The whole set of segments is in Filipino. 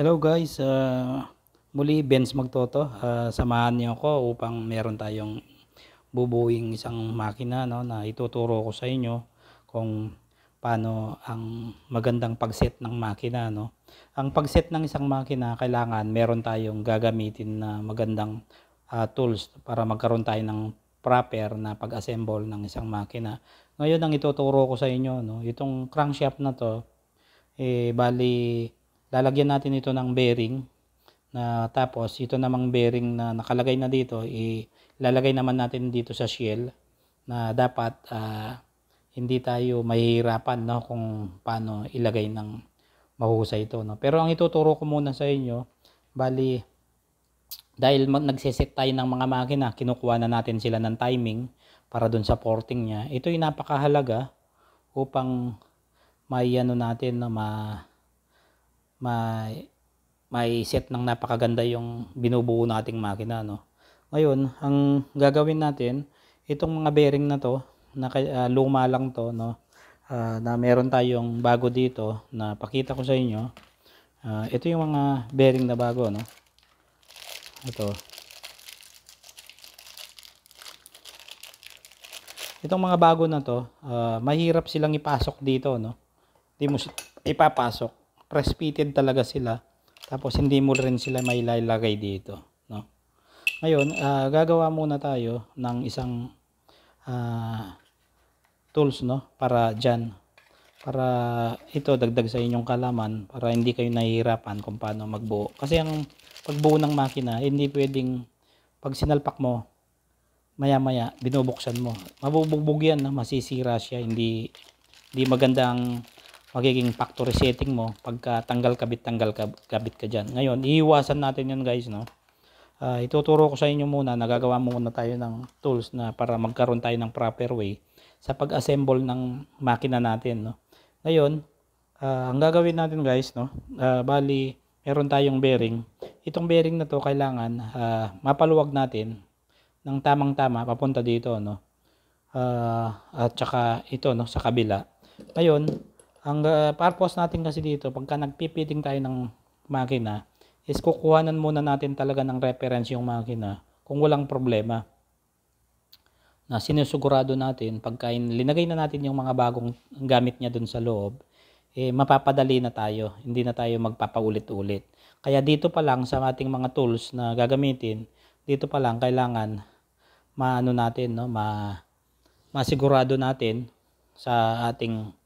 Hello guys, uh, muli Benz Magtoto. Uh, samahan niyo ako upang meron tayong bubuing isang makina no, na ituturo ko sa inyo kung paano ang magandang pagset ng makina. No? Ang pagset ng isang makina, kailangan meron tayong gagamitin na magandang uh, tools para magkaroon tayo ng proper na pag-assemble ng isang makina. Ngayon ang ituturo ko sa inyo, no, itong crankshaft na to, eh, bali lalagyan natin ito ng bearing na tapos ito namang bearing na nakalagay na dito ilalagay naman natin dito sa shell na dapat uh, hindi tayo mahihirapan no kung paano ilagay ng mahusay ito no pero ang ituturo ko muna sa inyo bali dahil nagseset tayo ng mga makina kinukuha na natin sila ng timing para doon sa porting niya ito ay napakahalaga upang may ano natin na ma may may set ng napakaganda yung binubuo nating makina no. Ngayon, ang gagawin natin itong mga bearing na to na uh, luma lang to no. Uh, na meron tayong bago dito na pakita ko sa inyo. Uh, ito yung mga bearing na bago no. Ito. Itong mga bago na to, uh, mahirap silang ipasok dito no. Hindi mo ipapasok press fitted talaga sila tapos hindi mo rin sila may lalagay dito no ngayon uh, gagawa muna tayo ng isang uh, tools no para diyan para ito dagdag sa inyong kalaman para hindi kayo nahihirapan kung paano magbuo kasi ang pagbuo ng makina hindi pwedeng pag sinalpak mo maya maya binubuksan mo mabubugbog yan masisira siya hindi hindi maganda ang magiging factory setting mo pagka tanggal kabit tanggal kabit ka dyan ngayon iiwasan natin yan guys no uh, ituturo ko sa inyo muna nagagawa muna tayo ng tools na para magkaroon tayo ng proper way sa pag-assemble ng makina natin no ngayon uh, ang gagawin natin guys no uh, bali meron tayong bearing itong bearing na to kailangan uh, mapaluwag natin ng tamang tama papunta dito no uh, at saka ito no sa kabila ngayon ang uh, purpose natin kasi dito, pagka nagpipiting tayo ng makina, is kukuhanan muna natin talaga ng reference yung makina kung walang problema. Na sinusugurado natin, pagka linagay na natin yung mga bagong gamit niya dun sa loob, eh, mapapadali na tayo. Hindi na tayo magpapaulit-ulit. Kaya dito pa lang sa ating mga tools na gagamitin, dito pa lang kailangan maano natin, no, ma masigurado natin sa ating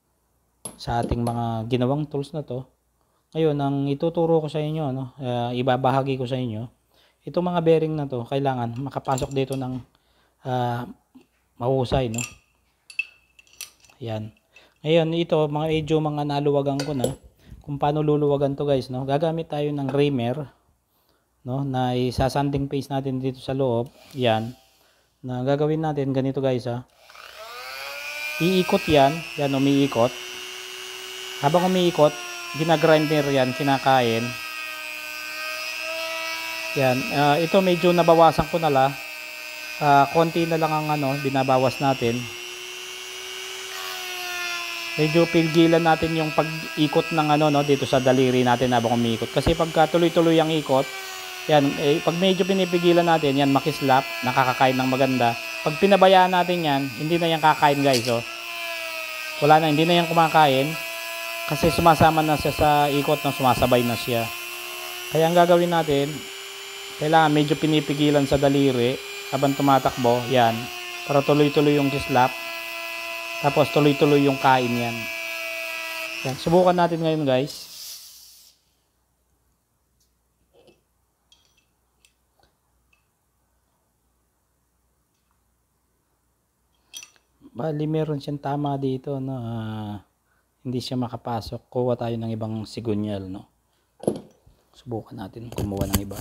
sa ating mga ginawang tools na to ngayon ang ituturo ko sa inyo ano, uh, ibabahagi ko sa inyo itong mga bearing na to kailangan makapasok dito ng uh, mahusay no yan ngayon ito mga medyo mga naluwagan ko na kung paano luluwagan to guys no gagamit tayo ng reamer no na isasanding paste natin dito sa loob yan na gagawin natin ganito guys ha iikot yan yan umiikot habang umiikot ginagrinder yan kinakain yan uh, ito medyo nabawasan ko na la uh, konti na lang ang ano binabawas natin medyo pilgilan natin yung pag-ikot ng ano no dito sa daliri natin habang umiikot kasi pagka tuloy-tuloy ang ikot yan eh, pag medyo pinipigilan natin yan makislap nakakakain ng maganda pag pinabayaan natin yan hindi na yan kakain guys oh wala na hindi na yan kumakain kasi sumasama na siya sa ikot na sumasabay na siya kaya ang gagawin natin kailangan medyo pinipigilan sa daliri habang tumatakbo yan para tuloy tuloy yung kislap tapos tuloy tuloy yung kain yan yan subukan natin ngayon guys bali meron siyang tama dito no uh, hindi siya makapasok kuha tayo ng ibang sigunyal no subukan natin kumuha ng iba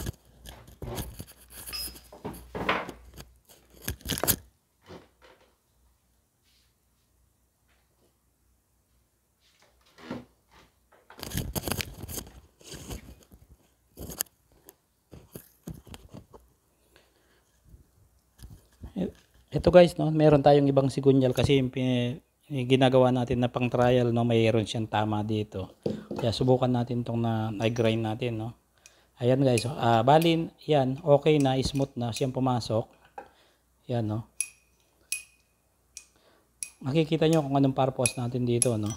Ito guys, no, meron tayong ibang sigunyal kasi yung ginagawa natin na pang trial no mayroon siyang tama dito kaya subukan natin tong na, na grind natin no ayan guys uh, oh. ah, balin yan okay na smooth na siyang pumasok yan no makikita nyo kung anong purpose natin dito no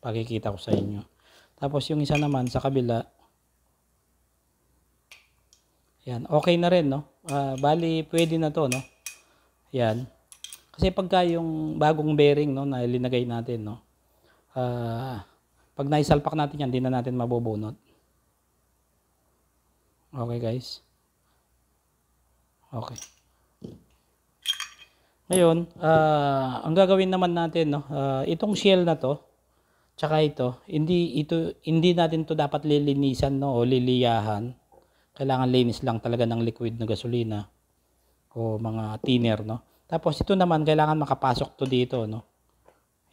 pakikita ko sa inyo tapos yung isa naman sa kabila yan okay na rin no uh, bali pwede na to no yan kasi pagka yung bagong bearing no, na linagay natin, no, uh, pag naisalpak natin yan, hindi na natin mabubunot. Okay guys. Okay. Ngayon, uh, ang gagawin naman natin, no, uh, itong shell na to, tsaka ito, hindi, ito, hindi natin to dapat lilinisan no, o liliyahan. Kailangan linis lang talaga ng liquid na gasolina o mga thinner. No? Tapos ito naman kailangan makapasok to dito no.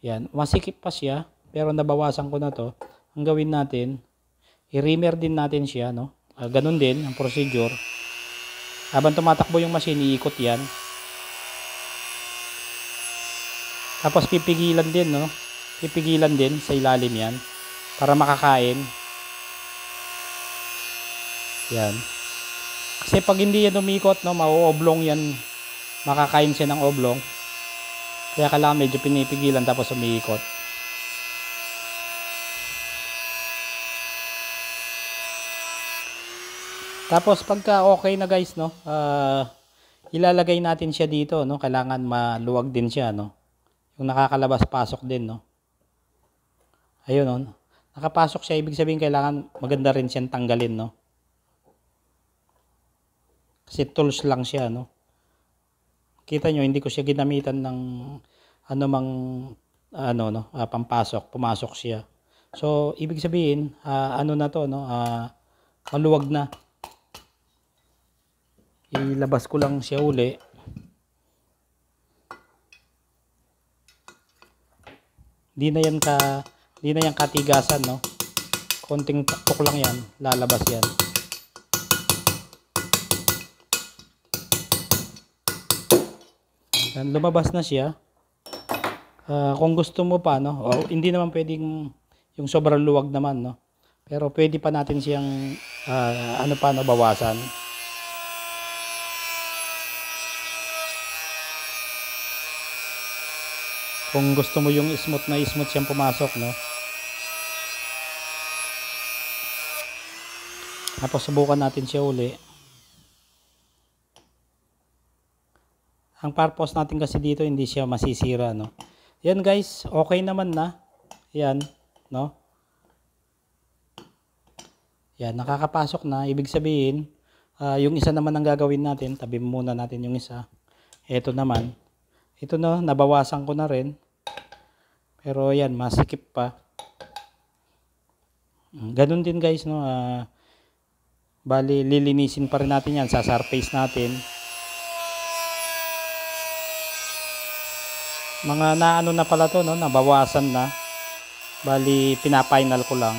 Yan, masikip pa siya pero nabawasan ko na to. Ang gawin natin, i-reamer din natin siya no. Uh, ganun din ang procedure. Habang tumatakbo yung machine, iikot yan. Tapos pipigilan din no. Pipigilan din sa ilalim yan para makakain. Yan. Kasi pag hindi yan umikot, no, mauoblong yan makakain siya ng oblong kaya kailangan medyo pinipigilan tapos umiikot tapos pagka okay na guys no uh, ilalagay natin siya dito no kailangan maluwag din siya no yung nakakalabas pasok din no ayun no nakapasok siya ibig sabihin kailangan maganda rin siyang tanggalin no kasi tools lang siya no kita nyo hindi ko siya ginamitan ng anumang ano no uh, pampasok pumasok siya so ibig sabihin uh, ano na to no uh, maluwag na ilabas ko lang siya uli hindi na yan ka hindi na yan katigasan no konting takpok lang yan lalabas yan Yan, lumabas na siya. Uh, kung gusto mo pa, no? O, hindi naman pwedeng yung sobrang luwag naman, no? Pero pwede pa natin siyang uh, ano pa bawasan. Kung gusto mo yung smooth na smooth siyang pumasok, no? Tapos subukan natin siya uli. ang purpose natin kasi dito hindi siya masisira no yan guys okay naman na yan no yan nakakapasok na ibig sabihin uh, yung isa naman ang gagawin natin tabi muna natin yung isa ito naman ito no nabawasan ko na rin pero yan masikip pa hmm, ganun din guys no uh, bali lilinisin pa rin natin yan sa surface natin mga naano na pala to no nabawasan na bali pina-final ko lang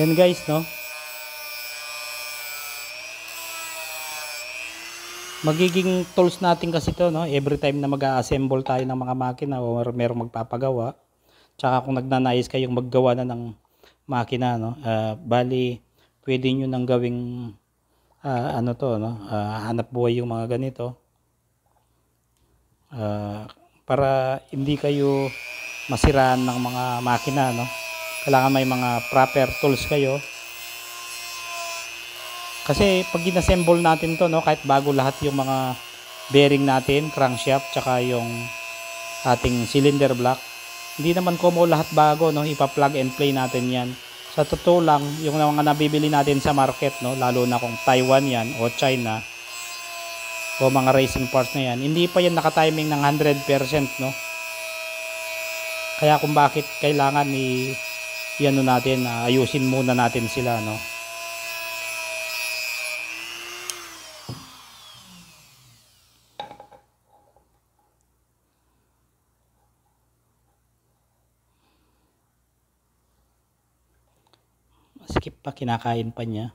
Yan guys, no? Magiging tools natin kasi to, no? Every time na mag-assemble tayo ng mga makina o merong magpapagawa. Tsaka kung nagnanais kayong maggawa na ng makina, no? Uh, bali, pwede nyo nang gawing uh, ano to, no? Uh, hanap buhay yung mga ganito. Uh, para hindi kayo masiraan ng mga makina, no? kailangan may mga proper tools kayo kasi pag inassemble natin to no kahit bago lahat yung mga bearing natin crankshaft tsaka yung ating cylinder block hindi naman komo lahat bago no ipa-plug and play natin yan sa totoo lang yung mga nabibili natin sa market no lalo na kung Taiwan yan o China o mga racing parts na yan hindi pa yan naka-timing ng 100% no kaya kung bakit kailangan ni eh, iano natin, uh, ayusin muna natin sila, no? Skip pa, kinakain pa niya.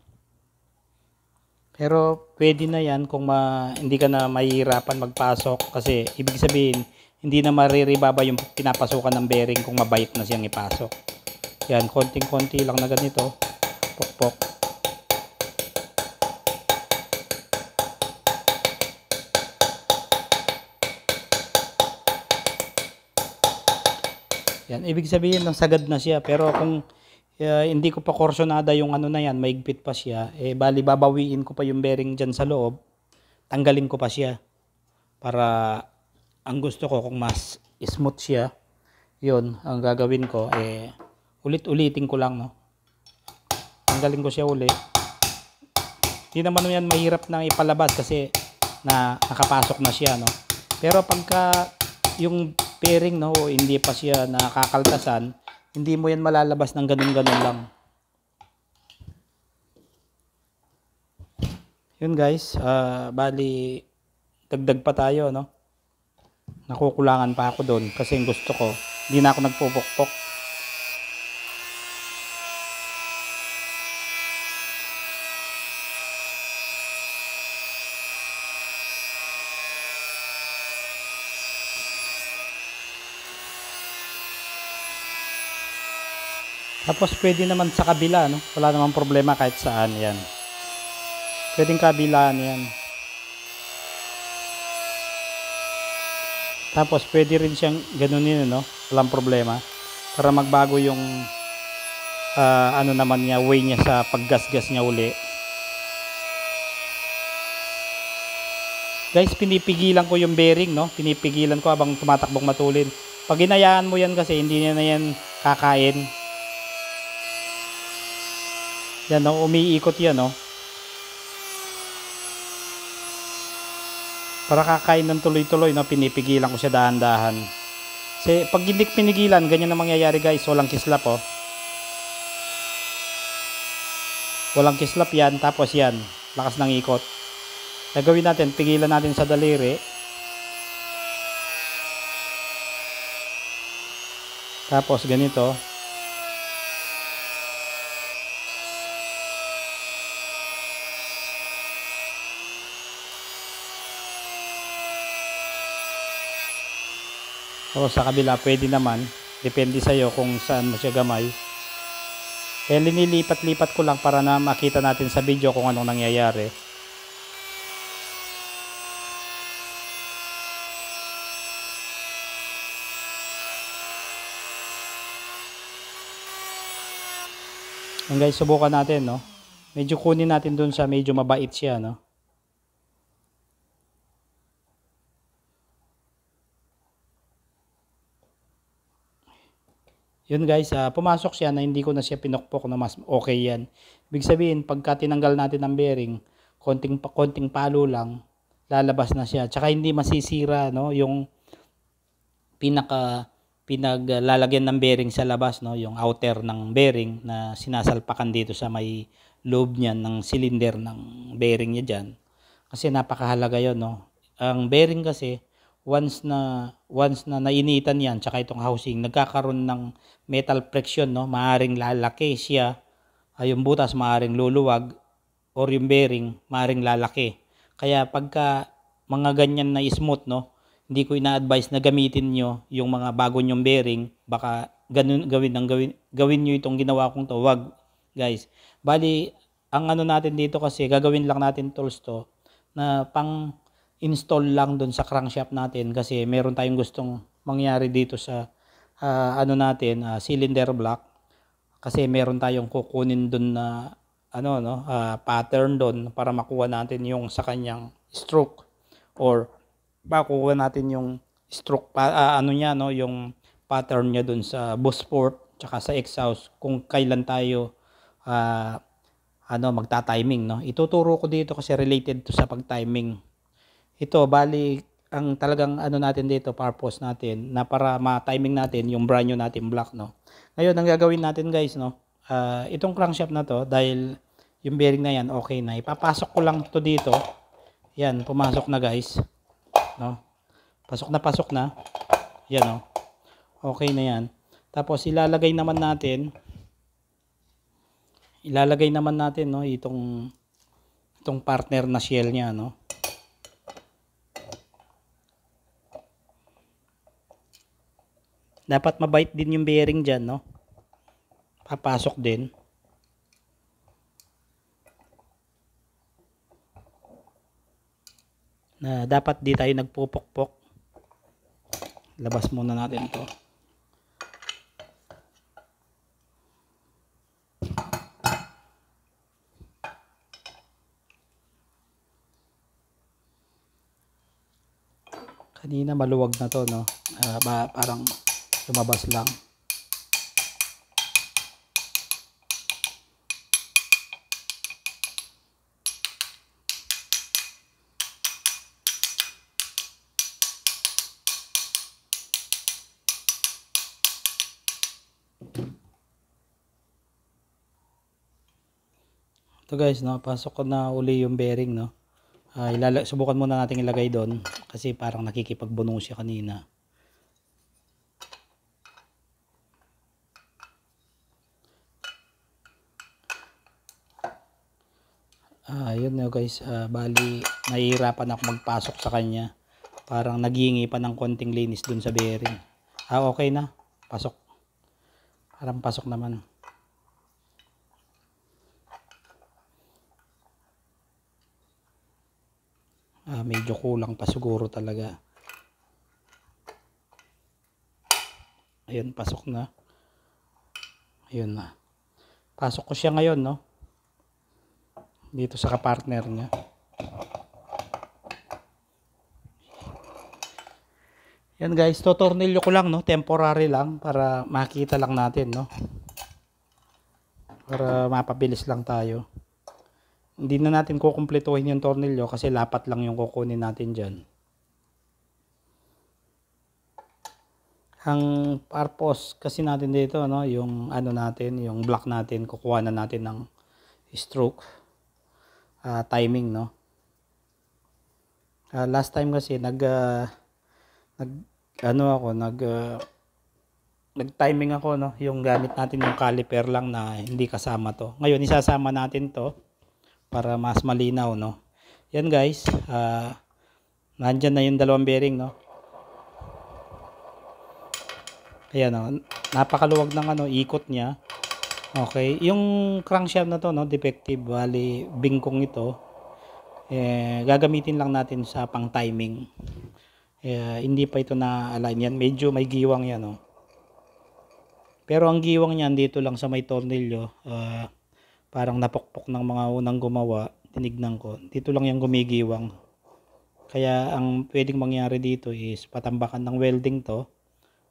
Pero pwede na yan kung ma, hindi ka na mahihirapan magpasok kasi ibig sabihin hindi na mariribaba yung pinapasukan ng bearing kung mabait na siyang ipasok. Yan, konting-konti lang na ganito. Pokpok. -pok. Yan, ibig sabihin ng sagad na siya. Pero kung uh, hindi ko pa korsonada yung ano na yan, maigpit pa siya, eh bali babawiin ko pa yung bearing dyan sa loob, tanggalin ko pa siya. Para ang gusto ko kung mas smooth siya, yon ang gagawin ko eh ulit-ulitin ko lang, no. Tanggalin ko siya uli. Hindi naman yan mahirap nang ipalabas kasi na nakapasok na siya, no. Pero pagka yung pairing, no, hindi pa siya nakakaltasan, hindi mo yan malalabas ng ganun-ganun lang. Yun guys, uh, bali dagdag pa tayo, no? Nakukulangan pa ako doon kasi yung gusto ko, hindi na ako nagpupukpok. Tapos pwede naman sa kabila, no? Wala namang problema kahit saan 'yan. Pwedeng kabila 'yan. Tapos pwede rin siyang ganunin, no? Walang problema para magbago yung uh, ano naman niya, way niya sa paggasgas niya uli. Guys, pinipigilan ko yung bearing, no? Pinipigilan ko habang tumatakbong matulin. Pag inayaan mo yan kasi, hindi niya na yan kakain. Yan o, umiikot yan o. Oh. Para kakain ng tuloy-tuloy na pinipigilan ko siya dahan-dahan. Kasi pag hindi pinigilan, ganyan ang mangyayari guys. Walang kislap o. Oh. Walang kislap yan, tapos yan. Lakas ng ikot. Nagawin natin, pigilan natin sa daliri. Tapos ganito. o sa kabila pwede naman depende sa iyo kung saan mo siya gamay eh linilipat-lipat ko lang para na makita natin sa video kung anong nangyayari And guys, subukan natin, no? Medyo kunin natin dun sa medyo mabait siya, no? Yun guys, uh, pumasok siya na hindi ko na siya pinokpok na mas okay yan. Ibig sabihin, pagka tinanggal natin ang bearing, konting, konting palo lang, lalabas na siya. Tsaka hindi masisira no, yung pinaka pinaglalagyan ng bearing sa labas no yung outer ng bearing na sinasalpakan dito sa may loob niyan ng cylinder ng bearing niya diyan kasi napakahalaga yon no ang bearing kasi once na once na nainitan yan tsaka itong housing nagkakaroon ng metal friction no maaring lalaki siya ay ah, yung butas maaring luluwag or yung bearing maaring lalaki kaya pagka mga ganyan na smooth no hindi ko ina-advise na gamitin nyo yung mga bago nyong bearing baka ganun gawin ng gawin gawin niyo itong ginawa kong to wag guys bali ang ano natin dito kasi gagawin lang natin tools to na pang install lang doon sa crankshaft natin kasi meron tayong gustong mangyari dito sa uh, ano natin uh, cylinder block kasi meron tayong kukunin doon na ano no uh, pattern doon para makuha natin yung sa kanyang stroke or makuha natin yung stroke pa, uh, ano niya no yung pattern niya doon sa boost port tsaka sa exhaust kung kailan tayo uh, ano magta-timing no ituturo ko dito kasi related to sa pag-timing ito bali ang talagang ano natin dito purpose natin na para ma-timing natin yung brand new natin block no. Ngayon ang gagawin natin guys no, uh, itong crankshaft na to dahil yung bearing na yan okay na. Ipapasok ko lang to dito. Yan, pumasok na guys. No. Pasok na pasok na. Yan no. Okay na yan. Tapos ilalagay naman natin ilalagay naman natin no itong itong partner na shell niya no Dapat mabait din yung bearing dyan, no? Papasok din. Na dapat di tayo nagpupokpok. Labas muna natin to. Kanina maluwag na to, no? Uh, ba, parang lumabas lang ito guys no pasok ko na uli yung bearing no uh, ilala subukan muna natin ilagay doon kasi parang nakikipagbuno siya kanina yun na guys, uh, bali nahihirapan ako magpasok sa kanya. Parang nagingi pa ng konting linis dun sa bearing. Ah, okay na. Pasok. Parang pasok naman. Ah, medyo kulang pa siguro talaga. Ayun, pasok na. Ayun na. Pasok ko siya ngayon, no? dito sa kapartner niya. Yan guys, tutornilyo ko lang no, temporary lang para makita lang natin no. Para mapabilis lang tayo. Hindi na natin kukumpletuhin yung tornilyo kasi lapat lang yung kukunin natin diyan. Ang purpose kasi natin dito no, yung ano natin, yung block natin kukuha na natin ng stroke uh, timing no uh, last time kasi nag uh, nag ano ako nag uh, nag timing ako no yung gamit natin yung caliper lang na hindi kasama to ngayon isasama natin to para mas malinaw no yan guys uh, nandyan na yung dalawang bearing no ayan no oh, napakaluwag ng ano ikot niya Okay, yung crankshaft na to no, defective bali bingkong ito. Eh gagamitin lang natin sa pang-timing. Eh, hindi pa ito na-align yan. Medyo may giwang yan no. Pero ang giwang niyan dito lang sa may tornilyo, uh, parang napokpok ng mga unang gumawa, tinignan ko. Dito lang yung gumigiwang. Kaya ang pwedeng mangyari dito is patambakan ng welding to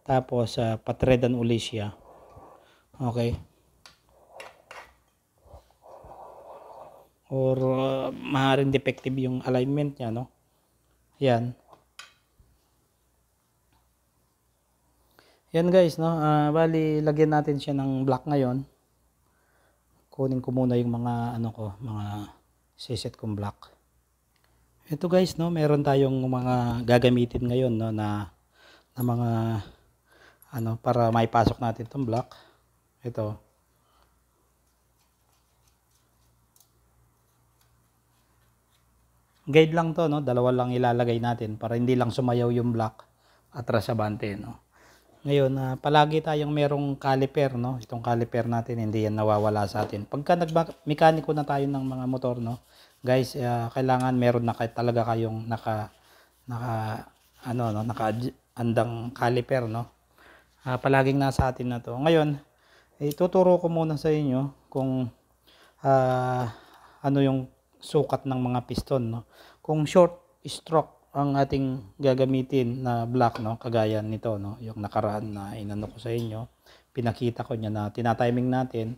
tapos uh, patredan ulit siya. Okay. or uh, maaaring defective yung alignment niya no yan yan guys no uh, bali lagyan natin siya ng black ngayon kunin ko muna yung mga ano ko mga siset kong black ito guys no meron tayong mga gagamitin ngayon no na na mga ano para maipasok natin tong black ito Guide lang to, no? Dalawa lang ilalagay natin para hindi lang sumayaw yung block at abante, no? Ngayon, uh, palagi tayong merong caliper, no? Itong caliper natin, hindi yan nawawala sa atin. Pagka nagmekaniko na tayo ng mga motor, no? Guys, uh, kailangan meron na kay talaga kayong naka naka ano no, naka andang caliper, no? Uh, palaging nasa atin na 'to. Ngayon, ituturo ko muna sa inyo kung uh, ano yung sukat ng mga piston no kung short stroke ang ating gagamitin na block no kagaya nito no yung nakaraan na inano ko sa inyo pinakita ko niya na tinatiming natin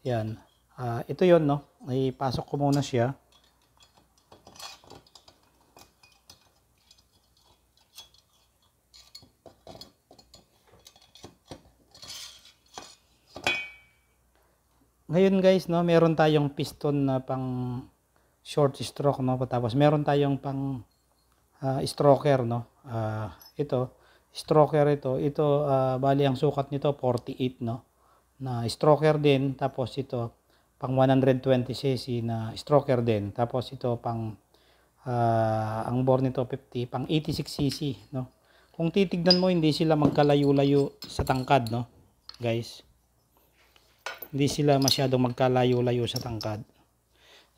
yan uh, ito yon no ipasok ko muna siya Ngayon guys, no, meron tayong piston na pang short stroke no tapos meron tayong pang uh, stroker no uh, ito stroker ito ito uh, bali ang sukat nito 48 no na stroker din tapos ito pang 120 cc na stroker din tapos ito pang uh, ang bore nito 50 pang 86 cc no kung titignan mo hindi sila magkalayo-layo sa tangkad no guys hindi sila masyadong magkalayo-layo sa tangkad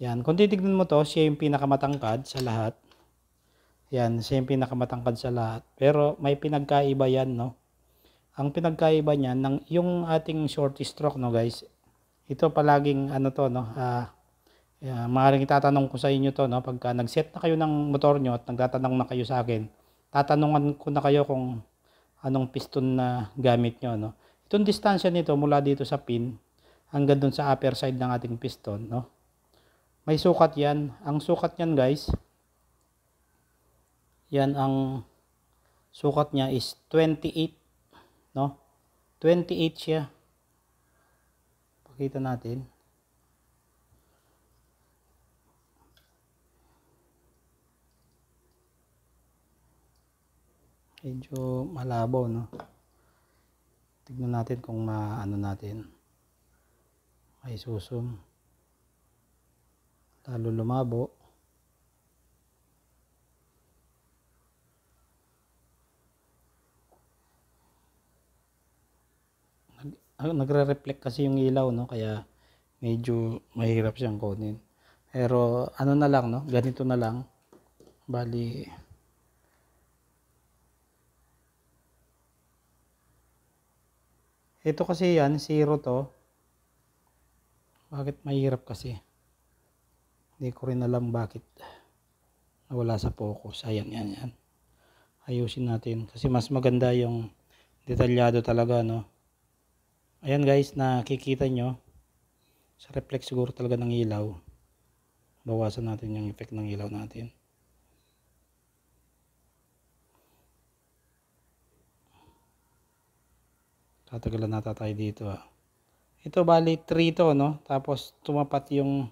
yan, kung titignan mo to, siya yung pinakamatangkad sa lahat. Yan, siya yung pinakamatangkad sa lahat. Pero may pinagkaiba yan, no? Ang pinagkaiba niyan, ng, yung ating short stroke, no guys, ito palaging ano to, no? Uh, uh, maaaring itatanong ko sa inyo to, no? Pagka nag-set na kayo ng motor nyo at nagtatanong na kayo sa akin, tatanungan ko na kayo kung anong piston na gamit nyo, no? Itong distansya nito mula dito sa pin hanggang doon sa upper side ng ating piston, no? May sukat yan. Ang sukat niyan guys, yan ang sukat niya is 28. No? 28 siya. Pakita natin. medyo malabo no tignan natin kung maano natin may susum lalo lumabo ah, nagre-reflect kasi yung ilaw no kaya medyo mahirap siyang kunin pero ano na lang no ganito na lang bali ito kasi yan zero to bakit mahirap kasi hindi ko rin alam bakit nawala sa focus. Ayan, yan, yan. Ayusin natin kasi mas maganda yung detalyado talaga, no? Ayan guys, nakikita nyo. Sa reflex siguro talaga ng ilaw. Bawasan natin yung effect ng ilaw natin. tatagalan nata tayo dito ah. ito bali 3 to no tapos tumapat yung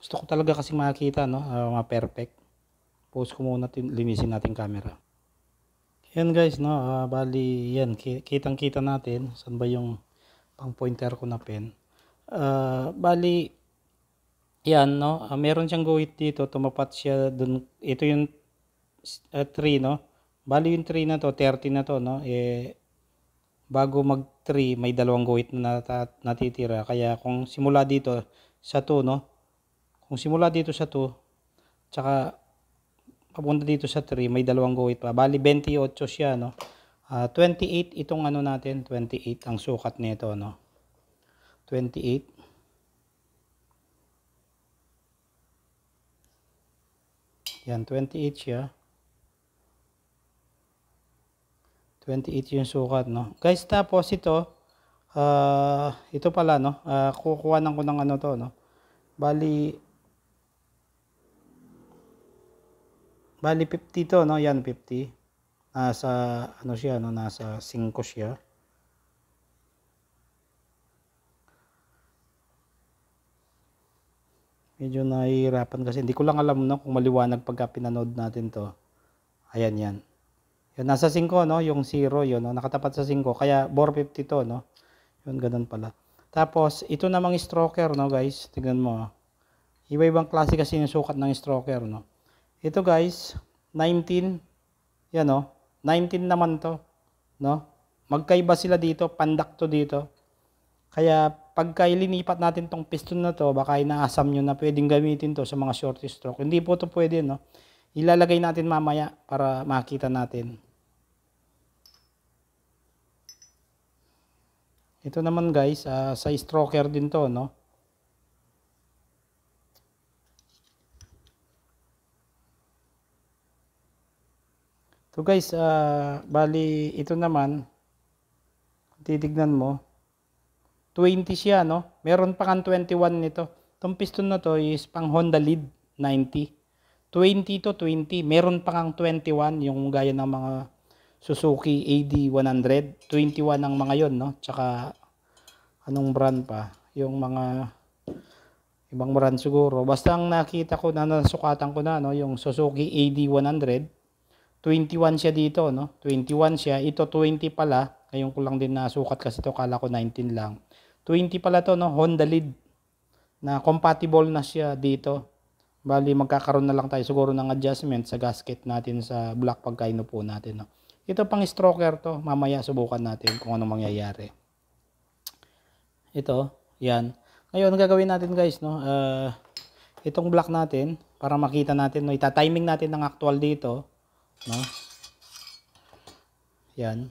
gusto ko talaga kasi makita, no? Uh, ah, ma-perfect. Post ko muna, linisin natin camera. Yan guys, no? Uh, bali, yan. Kitang-kita natin. Saan ba yung pang pointer ko na pen? Uh, bali, yan, no? Uh, meron siyang guhit dito. Tumapat siya dun. Ito yung 3, uh, no? Bali yung 3 na to, 30 na to, no? Eh, bago mag 3 may dalawang guhit na natitira kaya kung simula dito sa 2 no kung simula dito sa 2, tsaka papunta dito sa 3, may dalawang guhit pa. Bali, 28 siya, no? Uh, ah, 28 itong ano natin, 28 ang sukat nito, no? 28. Yan, 28 siya. 28 yung sukat, no? Guys, tapos ito, uh, ito pala, no? Uh, kukuha ko ng ano to, no? Bali, Bali 50 to, no? Yan 50. Nasa ano siya, no? Nasa 5 siya. Medyo nahihirapan kasi hindi ko lang alam no kung maliwanag pagka pinanood natin to. Ayan yan. Yun, nasa 5 no, yung 0 yun no, nakatapat sa 5 kaya bore 50 to no. Yun ganun pala. Tapos ito namang stroker no guys, tingnan mo. Ah. Iba-ibang klase kasi yung sukat ng stroker no. Ito guys, 19. Yan o. 19 naman to. No? Magkaiba sila dito, pandak to dito. Kaya pagka ilinipat natin tong piston na to, baka inaasam nyo na pwedeng gamitin to sa mga short stroke. Hindi po to pwede, no? Ilalagay natin mamaya para makita natin. Ito naman guys, uh, sa stroker din to, no? So guys, uh, bali ito naman titignan mo 20 siya no. Meron pa kang 21 nito. Tong piston na to is pang Honda Lead 90. 20 to 20, meron pa kang 21 yung gaya ng mga Suzuki AD100. 21 ang mga yon no. Tsaka anong brand pa? Yung mga ibang brand siguro. Basta ang nakita ko na nasukatan ko na no yung Suzuki AD100 21 siya dito, no? 21 siya. Ito 20 pala. Ngayon ko lang din nasukat kasi to kala ko 19 lang. 20 pala to, no? Honda lead na compatible na siya dito. Bali, magkakaroon na lang tayo siguro ng adjustment sa gasket natin sa black pagkaino po natin. No? Ito pang stroker to. Mamaya subukan natin kung anong mangyayari. Ito, yan. Ngayon, gagawin natin guys, no? Uh, itong black natin, para makita natin, no? Ita-timing natin ng actual dito no yan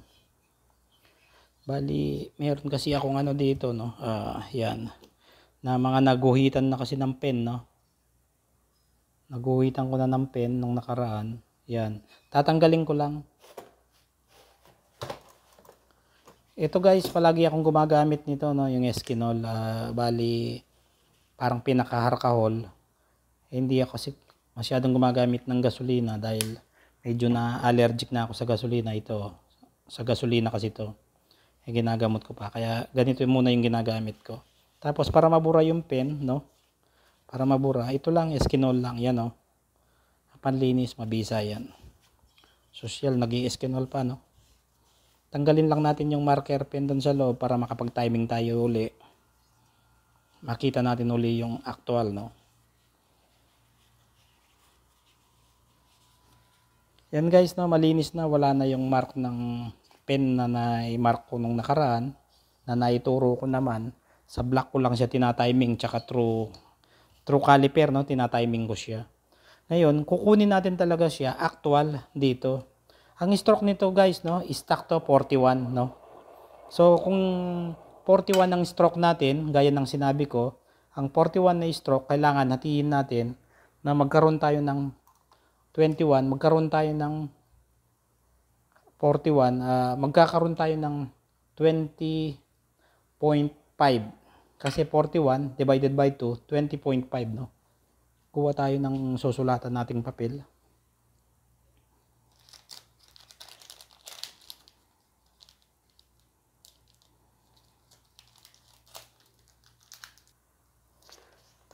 bali meron kasi akong ano dito no uh, yan na mga naguhitan na kasi ng pen no naguhitan ko na ng pen nung nakaraan yan tatanggalin ko lang ito guys palagi akong gumagamit nito no yung eskinol uh, bali parang pinakaharkahol eh, hindi ako kasi masyadong gumagamit ng gasolina dahil medyo na allergic na ako sa gasolina ito. Sa gasolina kasi ito. Eh, ginagamot ko pa. Kaya ganito muna yung ginagamit ko. Tapos para mabura yung pen, no? Para mabura, ito lang, eskinol lang. Yan, no? Panlinis, mabisa yan. Social, nag eskinol pa, no? Tanggalin lang natin yung marker pen doon sa loob para makapag-timing tayo uli. Makita natin uli yung actual, no? Yan guys, no, malinis na. Wala na yung mark ng pen na na-mark ko nung nakaraan na naituro ko naman. Sa black ko lang siya tinatiming tsaka true, true caliper, no, tinatiming ko siya. Ngayon, kukunin natin talaga siya actual dito. Ang stroke nito guys, no, is to 41, no. So, kung 41 ang stroke natin, gaya ng sinabi ko, ang 41 na stroke, kailangan hatiin natin na magkaroon tayo ng 21, magkaroon tayo ng 41, uh, ah, magkakaroon tayo ng 20.5. Kasi 41 divided by 2, 20.5, no? Kuha tayo ng susulatan nating papel.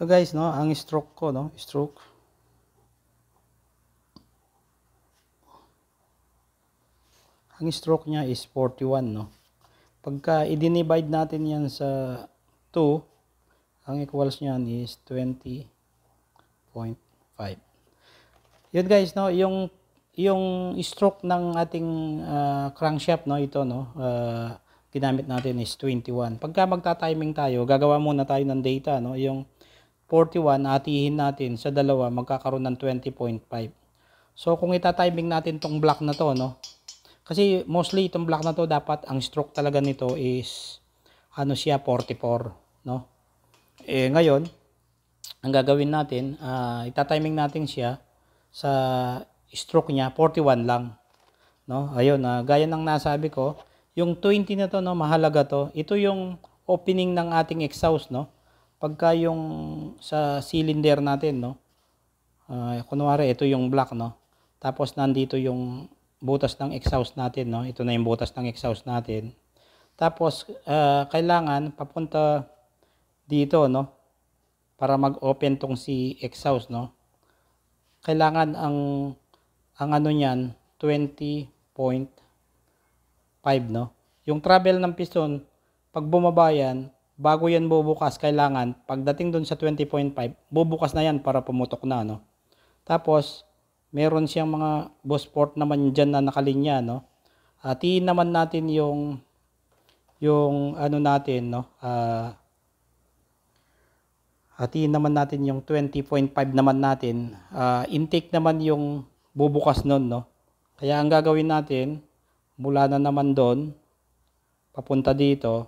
So guys, no, ang stroke ko, no, stroke ang stroke niya is 41 no pagka i-divide natin yan sa 2 ang equals niyan is 20.5 yun guys no yung yung stroke ng ating uh, crankshaft no ito no uh, ginamit natin is 21 pagka magta-timing tayo gagawa muna tayo ng data no yung 41 atihin natin sa dalawa magkakaroon ng 20.5 so kung ita-timing natin tong block na to no kasi mostly itong black na to dapat ang stroke talaga nito is ano siya 44 no. Eh ngayon ang gagawin natin uh, itatiming natin siya sa stroke niya 41 lang no. Ayun uh, gaya ng nasabi ko yung 20 na to no mahalaga to. Ito yung opening ng ating exhaust no. Pagka yung sa cylinder natin no. Uh, kunwari ito yung black no. Tapos nandito yung butas ng exhaust natin. No? Ito na yung butas ng exhaust natin. Tapos, uh, kailangan papunta dito, no? Para mag-open tong si exhaust, no? Kailangan ang, ang ano niyan, 20.5, no? Yung travel ng piston, pag bumaba yan, bago yan bubukas, kailangan, pagdating dun sa 20.5, bubukas na yan para pumutok na, no? Tapos, meron siyang mga boss port naman dyan na nakalinya no At ah, hatiin naman natin yung yung ano natin no uh, ah, hatiin ah, naman natin yung 20.5 naman natin uh, intake naman yung bubukas nun no kaya ang gagawin natin mula na naman doon papunta dito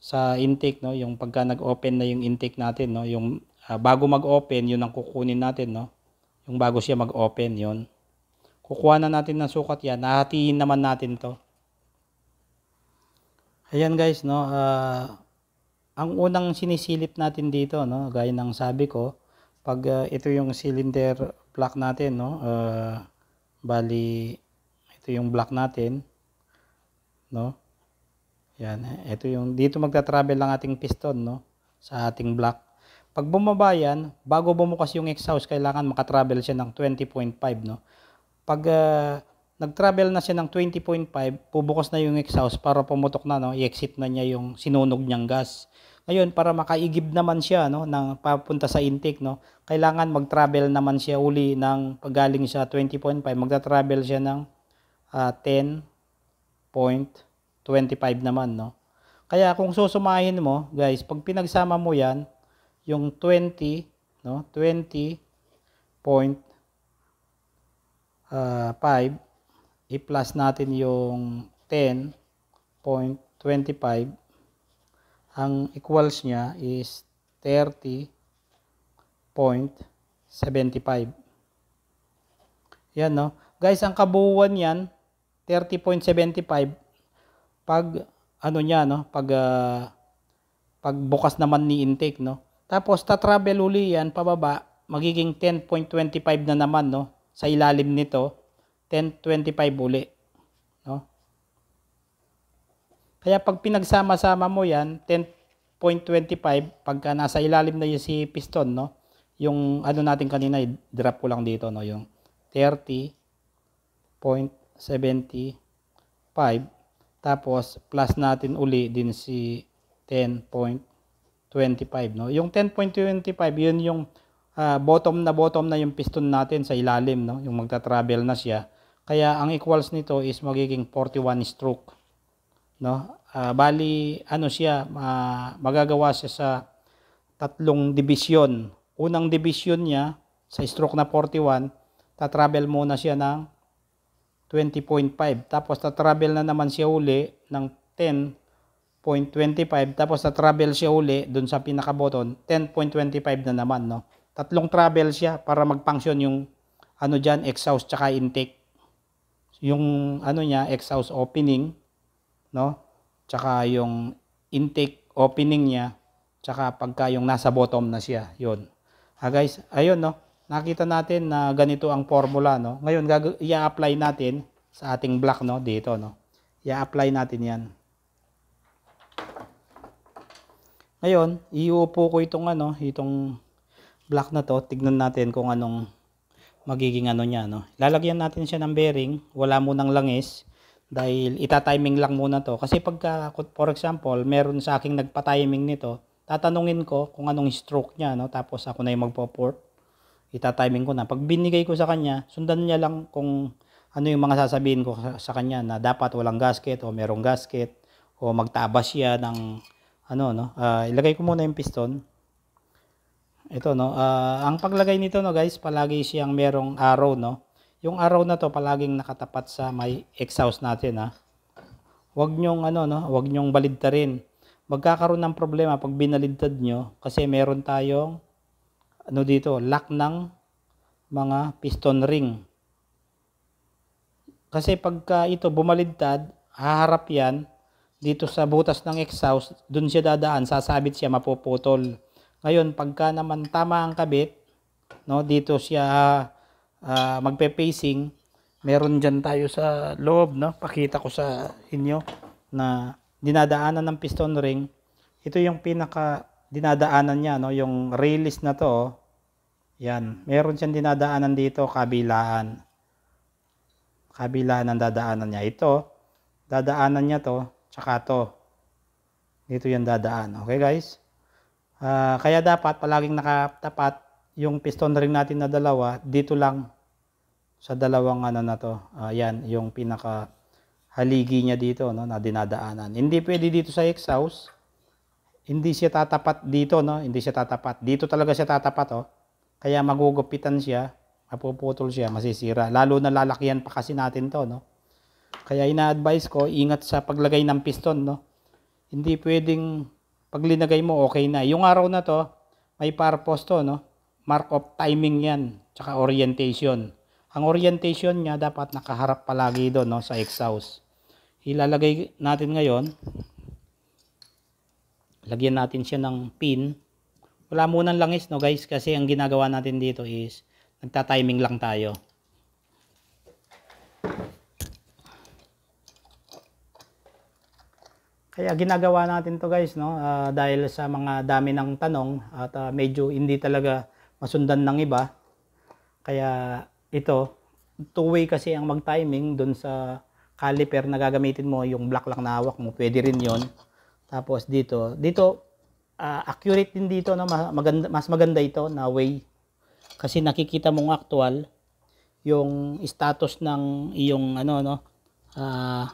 sa intake no yung pagka nag-open na yung intake natin no yung uh, bago mag-open yun ang kukunin natin no yung bago siya mag-open yon kukuha na natin ng sukat yan nahatiin naman natin to ayan guys no uh, ang unang sinisilip natin dito no gaya ng sabi ko pag uh, ito yung cylinder block natin no uh, bali ito yung block natin no yan ito yung dito magta-travel lang ating piston no sa ating block pag bumaba yan, bago bumukas yung exhaust, kailangan makatravel siya ng 20.5. No? Pag uh, nag-travel na siya ng 20.5, pubukas na yung exhaust para pumutok na, no? i-exit na niya yung sinunog niyang gas. Ngayon, para makaigib naman siya no, Nang papunta sa intake, no, kailangan mag-travel naman siya uli ng paggaling sa 20.5, magta-travel siya ng uh, ah, 10.25 naman. No. Kaya kung susumahin mo, guys, pag pinagsama mo yan, yung 20, no? 20 point uh, ah, 5 i-plus natin yung 10.25 ang equals niya is 30.75 yan no guys ang kabuuan yan 30.75 pag ano niya no pag uh, ah, pagbukas naman ni intake no tapos tatravel uli yan pababa, magiging 10.25 na naman no sa ilalim nito, 10.25 uli, no? Kaya pag pinagsama-sama mo yan, 10.25 pagka nasa ilalim na yung si piston, no? Yung ano natin kanina, drop ko lang dito, no? Yung 30.75 tapos plus natin uli din si 10 no? Yung 10.25, yun yung uh, bottom na bottom na yung piston natin sa ilalim, no? Yung magta-travel na siya. Kaya ang equals nito is magiging 41 stroke, no? Uh, bali ano siya, uh, magagawa siya sa tatlong division. Unang division niya sa stroke na 41, tatravel muna siya ng 20.5. Tapos tatravel na naman siya uli ng 10 0.25 tapos na travel siya uli dun sa pinaka button 10.25 na naman no tatlong travel siya para mag-function yung ano diyan exhaust tsaka intake yung ano niya exhaust opening no tsaka yung intake opening niya tsaka pagka yung nasa bottom na siya yon ha guys ayun no nakita natin na ganito ang formula no ngayon i-apply natin sa ating block no dito no i-apply natin yan Ngayon, iuupo ko itong ano, itong block na to. Tignan natin kung anong magiging ano niya. No? Lalagyan natin siya ng bearing. Wala munang langis. Dahil ita-timing lang muna to. Kasi pagka, for example, meron sa akin nagpa-timing nito, tatanungin ko kung anong stroke niya. No? Tapos ako na yung magpo-port. Ita-timing ko na. Pag binigay ko sa kanya, sundan niya lang kung ano yung mga sasabihin ko sa, sa kanya na dapat walang gasket o merong gasket o magtabas siya ng ano no uh, ilagay ko muna yung piston ito no uh, ang paglagay nito no guys palagi siyang merong arrow no yung arrow na to palaging nakatapat sa may exhaust natin ha wag nyong ano no wag nyong balidtarin magkakaroon ng problema pag binaligtad nyo kasi meron tayong ano dito lock ng mga piston ring kasi pagka ito bumaligtad haharap yan dito sa butas ng exhaust, dun siya dadaan, sasabit siya, mapuputol. Ngayon, pagka naman tama ang kabit, no, dito siya uh, ah, ah, magpe-pacing, meron dyan tayo sa loob, no, pakita ko sa inyo na dinadaanan ng piston ring. Ito yung pinaka dinadaanan niya, no, yung release na to, yan, meron siyang dinadaanan dito, kabilaan. Kabilaan ang dadaanan niya. Ito, dadaanan niya to, Tsaka to. Dito yan dadaan. Okay guys? Uh, kaya dapat palaging nakatapat yung piston ring natin na dalawa dito lang sa dalawang ano na to. Uh, yan, yung pinaka haligi niya dito no, na dinadaanan. Hindi pwede dito sa exhaust. Hindi siya tatapat dito, no? Hindi siya tatapat. Dito talaga siya tatapat, oh. Kaya magugupitan siya, mapuputol siya, masisira. Lalo na lalakyan pa kasi natin to, no? Kaya ina-advise ko, ingat sa paglagay ng piston, no? Hindi pwedeng paglinagay mo, okay na. Yung araw na to, may purpose to, no? Mark of timing yan, tsaka orientation. Ang orientation niya dapat nakaharap palagi doon, no? Sa exhaust. Ilalagay natin ngayon. Lagyan natin siya ng pin. Wala munang langis, no guys? Kasi ang ginagawa natin dito is, nagta-timing lang tayo. Kaya ginagawa natin to guys no uh, dahil sa mga dami ng tanong at uh, medyo hindi talaga masundan ng iba. Kaya ito two-way kasi ang mag-timing doon sa caliper na gagamitin mo yung black lang na hawak mo pwede rin yon tapos dito dito uh, accurate din dito no mas maganda, mas maganda ito na way kasi nakikita mong actual yung status ng iyong ano no uh,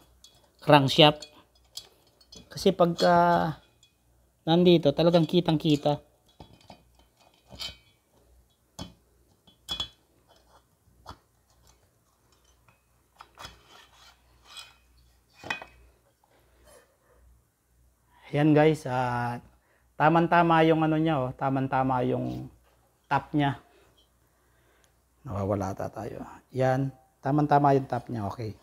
crankshaft kasi pagka nandito, talagang kitang-kita. Ayan guys, uh, taman-tama yung ano niya, oh, taman-tama yung top niya. Nawawala ata tayo. Yan, taman-tama yung top niya, okay.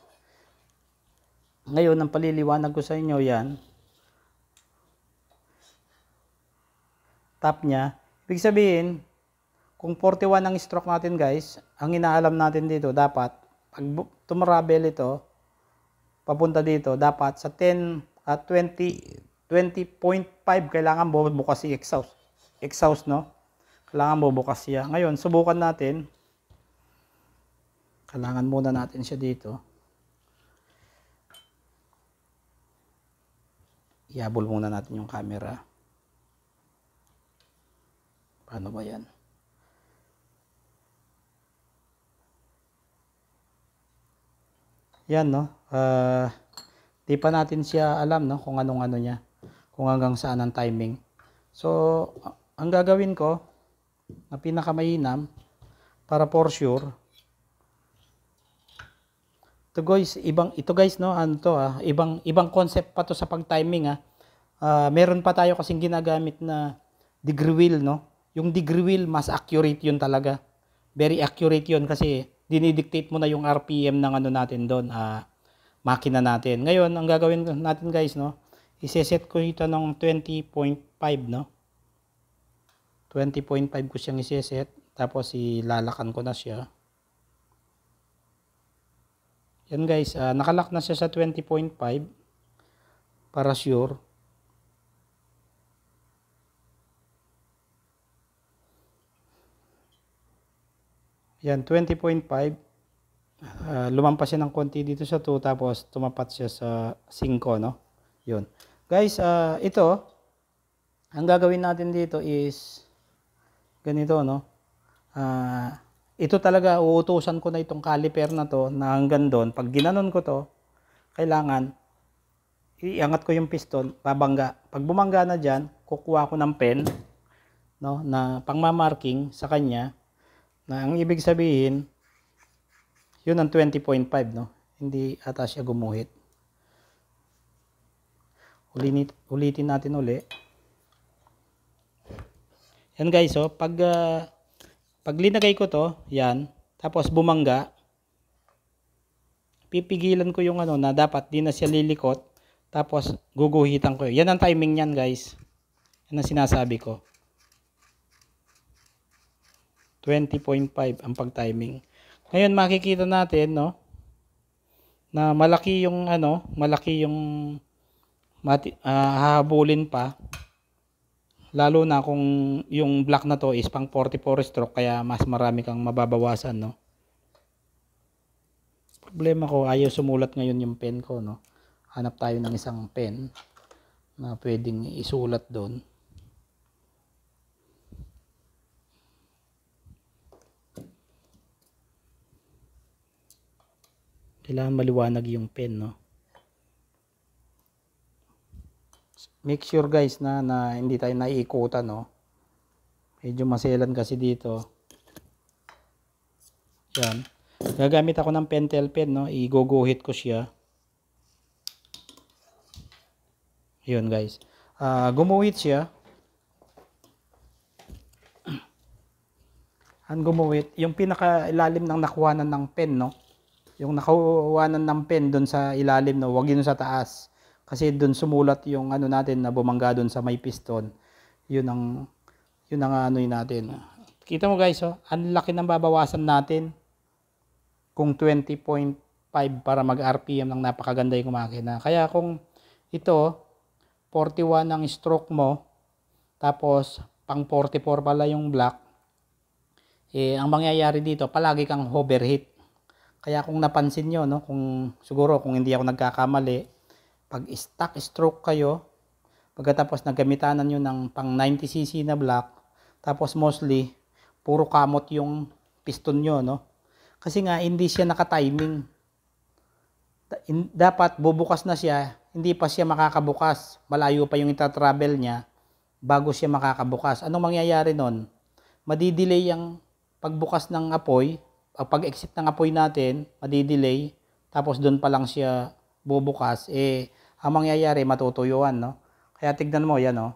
Ngayon, ang paliliwanag ko sa inyo yan, top niya. Ibig sabihin, kung 41 ang stroke natin guys, ang inaalam natin dito dapat, pag tumravel ito, papunta dito, dapat sa 10 at uh, 20, 20.5 kailangan bubukas si exhaust. Exhaust, no? Kailangan bubukas siya. Ngayon, subukan natin. Kailangan muna natin siya dito. Iabol muna natin yung camera. Ano ba yan? Yan, no? Uh, di pa natin siya alam, no? Kung anong ano niya. Kung hanggang saan ang timing. So, ang gagawin ko, na pinakamainam, para for sure, ito guys, ibang ito guys no, ano to ah, ibang ibang concept pa to sa pag-timing ah. Uh, meron pa tayo kasing ginagamit na degree wheel no yung degree wheel, mas accurate yun talaga. Very accurate yun kasi dinidictate mo na yung RPM ng ano natin doon, uh, makina natin. Ngayon, ang gagawin natin guys, no, iseset ko ito ng 20.5, no. 20.5 ko siyang iseset, tapos ilalakan ko na siya. Yan guys, uh, ah, nakalak na siya sa 20.5 para sure. Yan, 20.5. Uh, ah, lumampas siya ng konti dito sa 2 tapos tumapat siya sa 5, no? Yun. Guys, uh, ito, ang gagawin natin dito is ganito, no? Uh, ito talaga, uutusan ko na itong caliper na to na hanggang doon. Pag ginanon ko to, kailangan iangat ko yung piston, babangga. Pag bumangga na dyan, kukuha ko ng pen no, na pangmamarking sa kanya na ang ibig sabihin, yun ang 20.5, no? Hindi ata siya gumuhit. Ulinit, ulitin natin uli. Yan guys, oh, pag, uh, pag ko to, yan, tapos bumangga, pipigilan ko yung ano na dapat di na siya lilikot tapos guguhitan ko yan ang timing niyan guys yan ang sinasabi ko 20.5 ang pag-timing. Ngayon makikita natin no na malaki yung ano, malaki yung mati, uh, hahabulin pa lalo na kung yung black na to is pang 44 stroke kaya mas marami kang mababawasan no problema ko ayaw sumulat ngayon yung pen ko no hanap tayo ng isang pen na pwedeng isulat doon kailangan maliwanag yung pen no make sure guys na, na hindi tayo naiikutan no medyo maselan kasi dito yan gagamit ako ng pentel pen no iguguhit ko siya yun guys uh, gumuhit siya ang gumuhit yung pinakailalim ng nakuhanan ng pen no yung nakawanan ng pen doon sa ilalim, no, wag yun sa taas. Kasi doon sumulat yung ano natin na bumangga doon sa may piston. Yun ang yun ang ano natin. Kita mo guys, oh, ang laki ng babawasan natin kung 20.5 para mag-RPM ng napakaganda yung makina. Kaya kung ito, 41 ang stroke mo, tapos pang 44 pala yung black, eh, ang mangyayari dito, palagi kang hover overheat kaya kung napansin nyo, no, kung siguro kung hindi ako nagkakamali, pag stock stroke kayo, pagkatapos nagamitanan nyo ng pang 90cc na block, tapos mostly, puro kamot yung piston nyo, no? Kasi nga, hindi siya nakatiming. Dapat bubukas na siya, hindi pa siya makakabukas. Malayo pa yung itatravel niya bago siya makakabukas. Anong mangyayari nun? Madidelay ang pagbukas ng apoy pag exit ng apoy natin, madidelay, tapos doon pa lang siya bubukas, eh, ang mangyayari, matutuyuan, no? Kaya tignan mo, yan, no?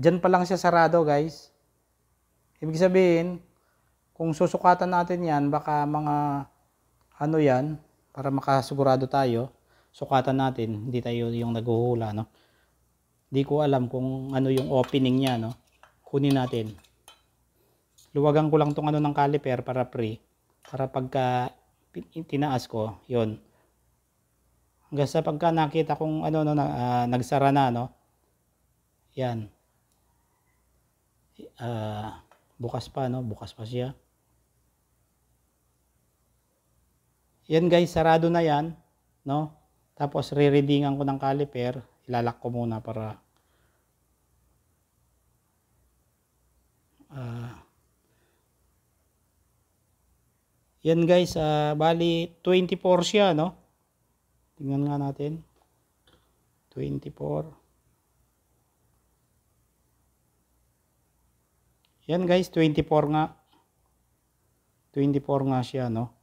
Diyan pa lang siya sarado, guys. Ibig sabihin, kung susukatan natin yan, baka mga, ano yan, para makasigurado tayo, sukatan natin, hindi tayo yung naguhula, no? Hindi ko alam kung ano yung opening niya, no? Kunin natin luwagan ko lang tong ano ng caliper para free para pagka tinaas ko yon hangga sa pagka nakita kong ano no na, uh, nagsara na no yan uh, bukas pa no bukas pa siya yan guys sarado na yan no tapos re-readingan ko ng caliper ilalak ko muna para ah uh, Yan guys, uh, bali 24 siya, no? Tingnan nga natin. 24. Yan guys, 24 nga. 24 nga siya, no?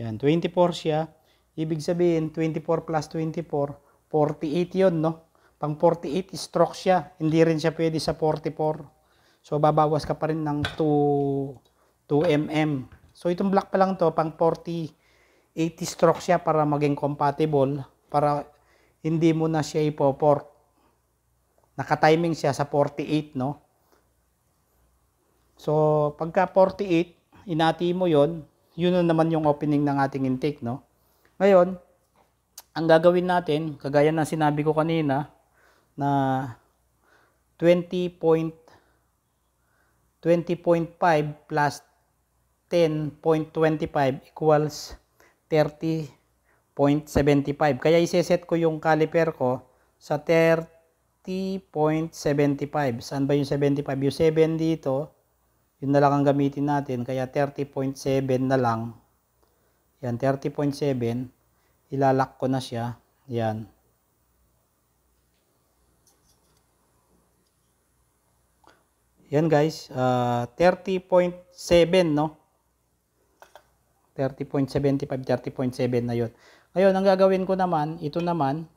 Yan, 24 siya. Ibig sabihin, 24 plus 24, 48 yon no? Pang 48 stroke siya. Hindi rin siya pwede sa 44. So, babawas ka pa rin ng 2, 2 mm. So itong black pa lang to pang 40 80 stroke siya para maging compatible para hindi mo na siya ipo-port. Naka-timing siya sa 48 no. So pagka 48 inati mo 'yon, yun na naman yung opening ng ating intake no. Ngayon, ang gagawin natin, kagaya ng sinabi ko kanina na 20 20.5 plus 10.25 equals 30.75. Kaya iseset ko yung caliper ko sa 30.75. Saan ba yung 75? Yung 7 dito, yun na lang ang gamitin natin. Kaya 30.7 na lang. Yan, 30.7. Ilalak ko na siya. Yan. Yan guys, uh, ah, 30.7 no. 30.75, 30.7 na yon. Ngayon, ang gagawin ko naman, ito naman,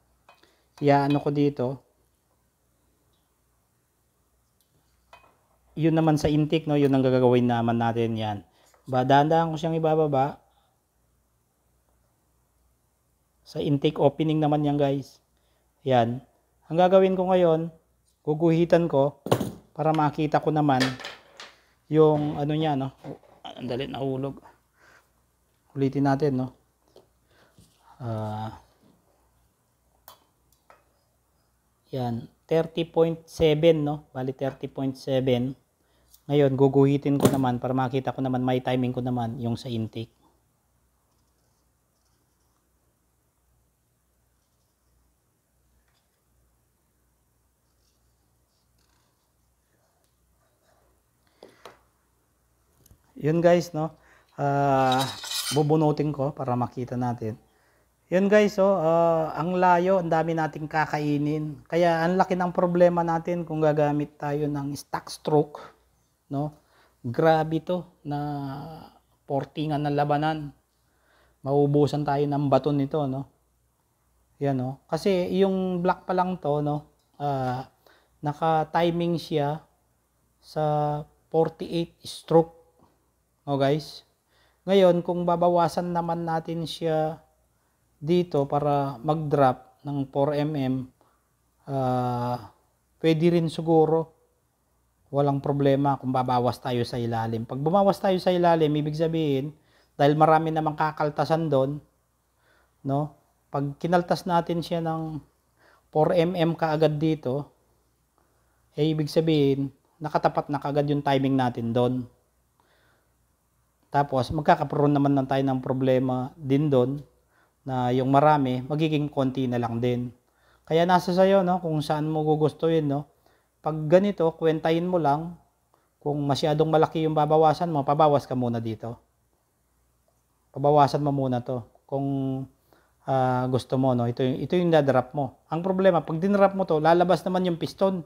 iaano ko dito, yun naman sa intake, no, yun ang gagawin naman natin yan. Ba, dahan ko siyang ibababa. Sa intake opening naman yan, guys. Yan. Ang gagawin ko ngayon, guguhitan ko para makita ko naman yung ano niya, no. Oh, ang dali nahulog ulitin natin no uh, yan 30.7 no bali 30.7 ngayon guguhitin ko naman para makita ko naman may timing ko naman yung sa intake yun guys no uh, bubunutin ko para makita natin. Yun guys, so, uh, ah, ang layo, ang dami nating kakainin. Kaya ang laki ng problema natin kung gagamit tayo ng stack stroke. No? Grabe to na portingan ng labanan. Mauubusan tayo ng baton nito. No? Yan, no? Oh. Kasi yung black pa lang to, no? Uh, naka-timing siya sa 48 stroke. No guys? Ngayon, kung babawasan naman natin siya dito para mag-drop ng 4mm, uh, ah, pwede rin siguro. Walang problema kung babawas tayo sa ilalim. Pag bumawas tayo sa ilalim, ibig sabihin, dahil marami namang kakaltasan doon, no? Pag kinaltas natin siya ng 4mm kaagad dito, eh ibig sabihin, nakatapat na kaagad yung timing natin doon. Tapos magkakaroon naman lang tayo ng problema din doon na yung marami, magiging konti na lang din. Kaya nasa sa'yo no, kung saan mo gugustuhin. No? Pag ganito, kwentahin mo lang. Kung masyadong malaki yung babawasan mo, pabawas ka muna dito. Pabawasan mo muna to. Kung uh, gusto mo, no? ito, yung, ito yung dadrap mo. Ang problema, pag dinrap mo to, lalabas naman yung piston.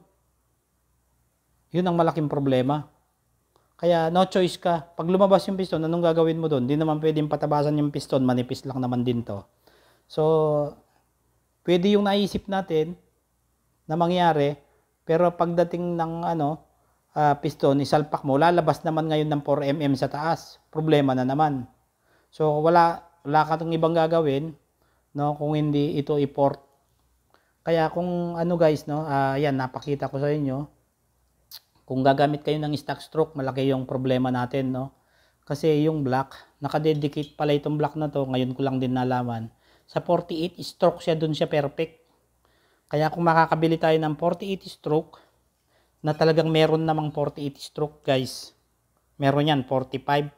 Yun ang malaking problema. Kaya no choice ka. Pag lumabas yung piston, anong gagawin mo doon? Hindi naman pwedeng patabasan yung piston, manipis lang naman din to. So, pwede yung naisip natin na mangyari, pero pagdating ng ano, uh, piston, isalpak mo, lalabas naman ngayon ng 4mm sa taas. Problema na naman. So, wala, wala ka ibang gagawin, no, kung hindi ito i-port. Kaya kung ano guys, no, uh, yan, napakita ko sa inyo, kung gagamit kayo ng stock stroke, malaki yung problema natin, no? Kasi yung block, nakadedicate pala itong block na to, ngayon ko lang din nalaman. Sa 48 stroke siya, dun siya perfect. Kaya kung makakabili tayo ng 48 stroke, na talagang meron namang 48 stroke, guys. Meron yan, 45,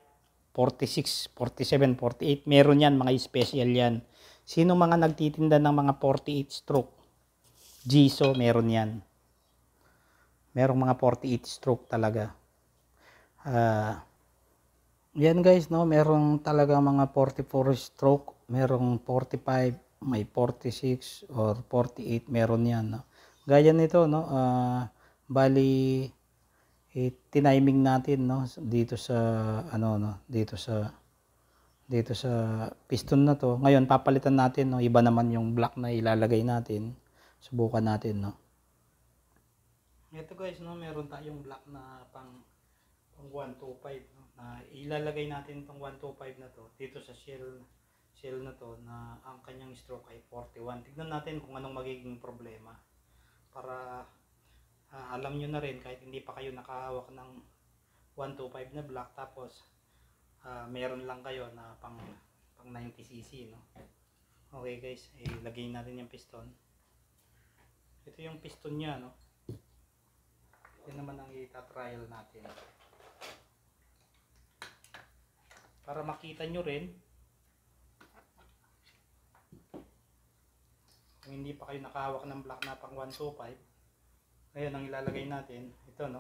46, 47, 48. Meron yan, mga special yan. Sino mga nagtitinda ng mga 48 stroke? Jiso, meron yan merong mga 48 stroke talaga uh, yan guys no merong talaga mga 44 stroke merong 45 may 46 or 48 meron yan no gaya nito no uh, bali eh, tiniming natin no dito sa ano no dito sa dito sa piston na to ngayon papalitan natin no iba naman yung block na ilalagay natin subukan natin no ito guys, no, meron tayong block na pang, pang 125 no, na ilalagay natin itong 125 na to dito sa shell shell na to na ang kanyang stroke ay 41. Tignan natin kung anong magiging problema para uh, alam niyo na rin kahit hindi pa kayo nakahawak ng 125 na block tapos uh, meron lang kayo na pang pang 90cc no. Okay guys, ilagay natin yung piston. Ito yung piston niya no yan naman ang itatrial natin. Para makita nyo rin, kung hindi pa kayo nakahawak ng black na pang 125, ngayon ang ilalagay natin, ito no,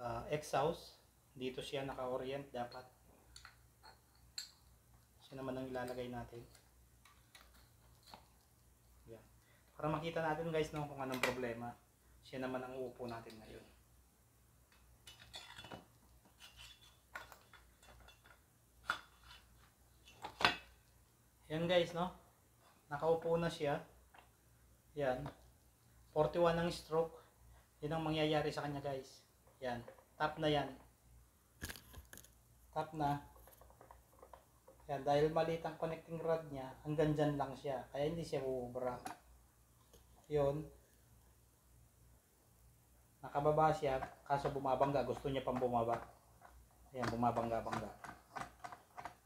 uh, ah, exhaust, dito siya naka-orient dapat. Siya naman ang ilalagay natin. yeah. Para makita natin guys no, kung anong problema. Siya naman ang uupo natin ngayon. Yan guys, no? Nakaupo na siya. Yan. 41 ang stroke. Yan ang mangyayari sa kanya guys. Yan. Tap na yan. Tap na. Yan. Dahil maliit ang connecting rod niya, hanggang dyan lang siya. Kaya hindi siya bubra. Yun. Nakababa siya, kaso bumabangga. Gusto niya pang bumaba. Ayan, bumabangga-bangga.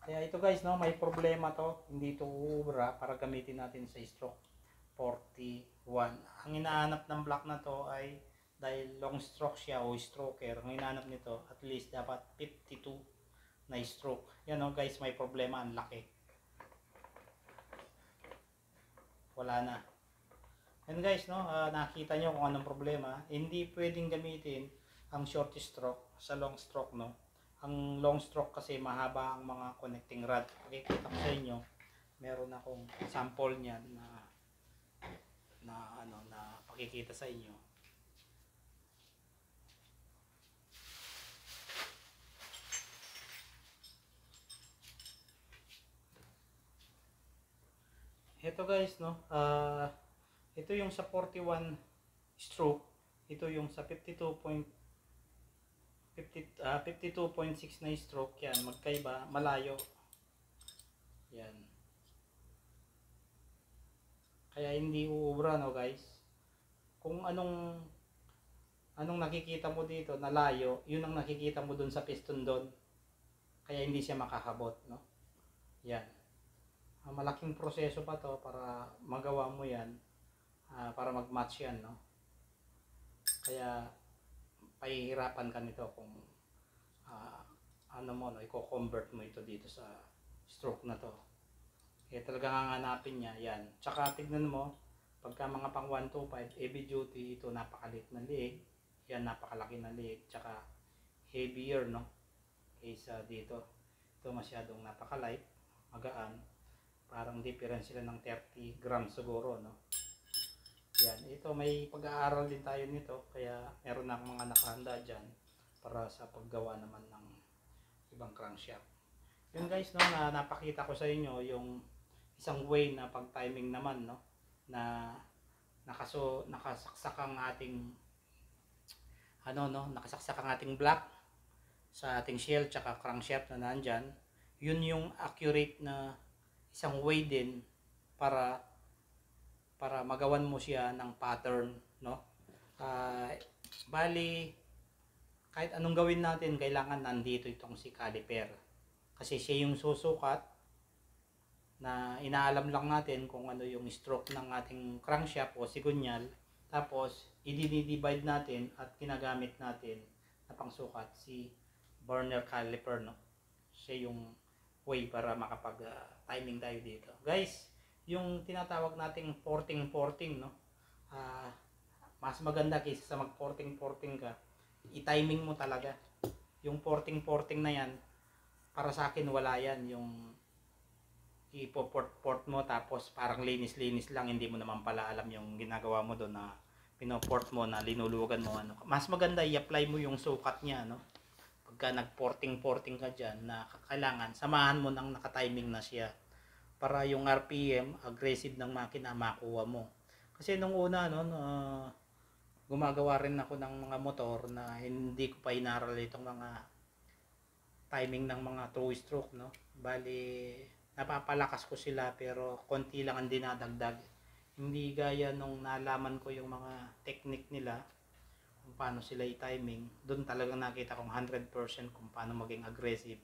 Kaya ito guys, no, may problema to. Hindi to ubra para gamitin natin sa stroke 41. Ang inaanap ng block na to ay dahil long stroke siya o stroker. Ang inaanap nito at least dapat 52 na stroke. Yan no guys, may problema ang laki. Wala na. And guys, no, uh, nakita nyo kung anong problema. Hindi pwedeng gamitin ang short stroke sa long stroke, no ang long stroke kasi mahaba ang mga connecting rod. Pakikita ko sa inyo, meron akong sample niyan na na ano na pakikita sa inyo. Ito guys no, uh, ito yung sa 41 stroke, ito yung sa 52. 50, 52.6 ah, na stroke yan. Magkaiba, malayo. Yan. Kaya hindi uubra, no guys? Kung anong anong nakikita mo dito na layo, yun ang nakikita mo dun sa piston doon. Kaya hindi siya makahabot, no? Yan. ah, malaking proseso pa to para magawa mo yan. ah, para mag-match yan, no? Kaya pahihirapan ka nito kung uh, ano mo, no, i-convert mo ito dito sa stroke na to. Kaya talagang hanganapin niya, yan. Tsaka tignan mo, pagka mga pang 125, heavy duty, ito napakalit na leg. Yan, napakalaki na leg. Tsaka heavier, no? Kaysa dito. Ito masyadong napakalight, magaan. Parang difference sila ng 30 grams siguro, no? Yan, ito may pag-aaral din tayo nito kaya meron na mga nakahanda dyan para sa paggawa naman ng ibang crankshaft. Yun guys, no, na napakita ko sa inyo yung isang way na pag-timing naman no na nakaso nakasaksak ang ating ano no, nakasaksak ang ating block sa ating shell tsaka crankshaft na nandyan. Yun yung accurate na isang way din para para magawan mo siya ng pattern, no? Uh, bali, kahit anong gawin natin, kailangan nandito itong si caliper. Kasi siya yung susukat na inaalam lang natin kung ano yung stroke ng ating crankshaft o sigunyal. Tapos, i-divide natin at kinagamit natin na pangsukat si burner caliper, no? Siya yung way para makapag-timing ah, tayo dito. Guys, yung tinatawag nating 14-14 no uh, mas maganda kaysa sa mag 14-14 ka i-timing mo talaga yung 14-14 na yan para sa akin wala yan yung ipo-port-port mo tapos parang linis-linis lang hindi mo naman pala alam yung ginagawa mo doon na pinoport mo na linulugan mo ano mas maganda i-apply mo yung sukat niya no pagka nag-porting-porting ka diyan na kailangan samahan mo nang naka-timing na siya para yung RPM aggressive ng makina makuha mo. Kasi nung una noon uh, gumagawa rin ako ng mga motor na hindi ko pa inaral itong mga timing ng mga throw stroke no. Bali napapalakas ko sila pero konti lang ang dinadagdag. Hindi gaya nung nalaman ko yung mga technique nila kung paano sila i-timing. Doon talaga nakita kong 100% kung paano maging aggressive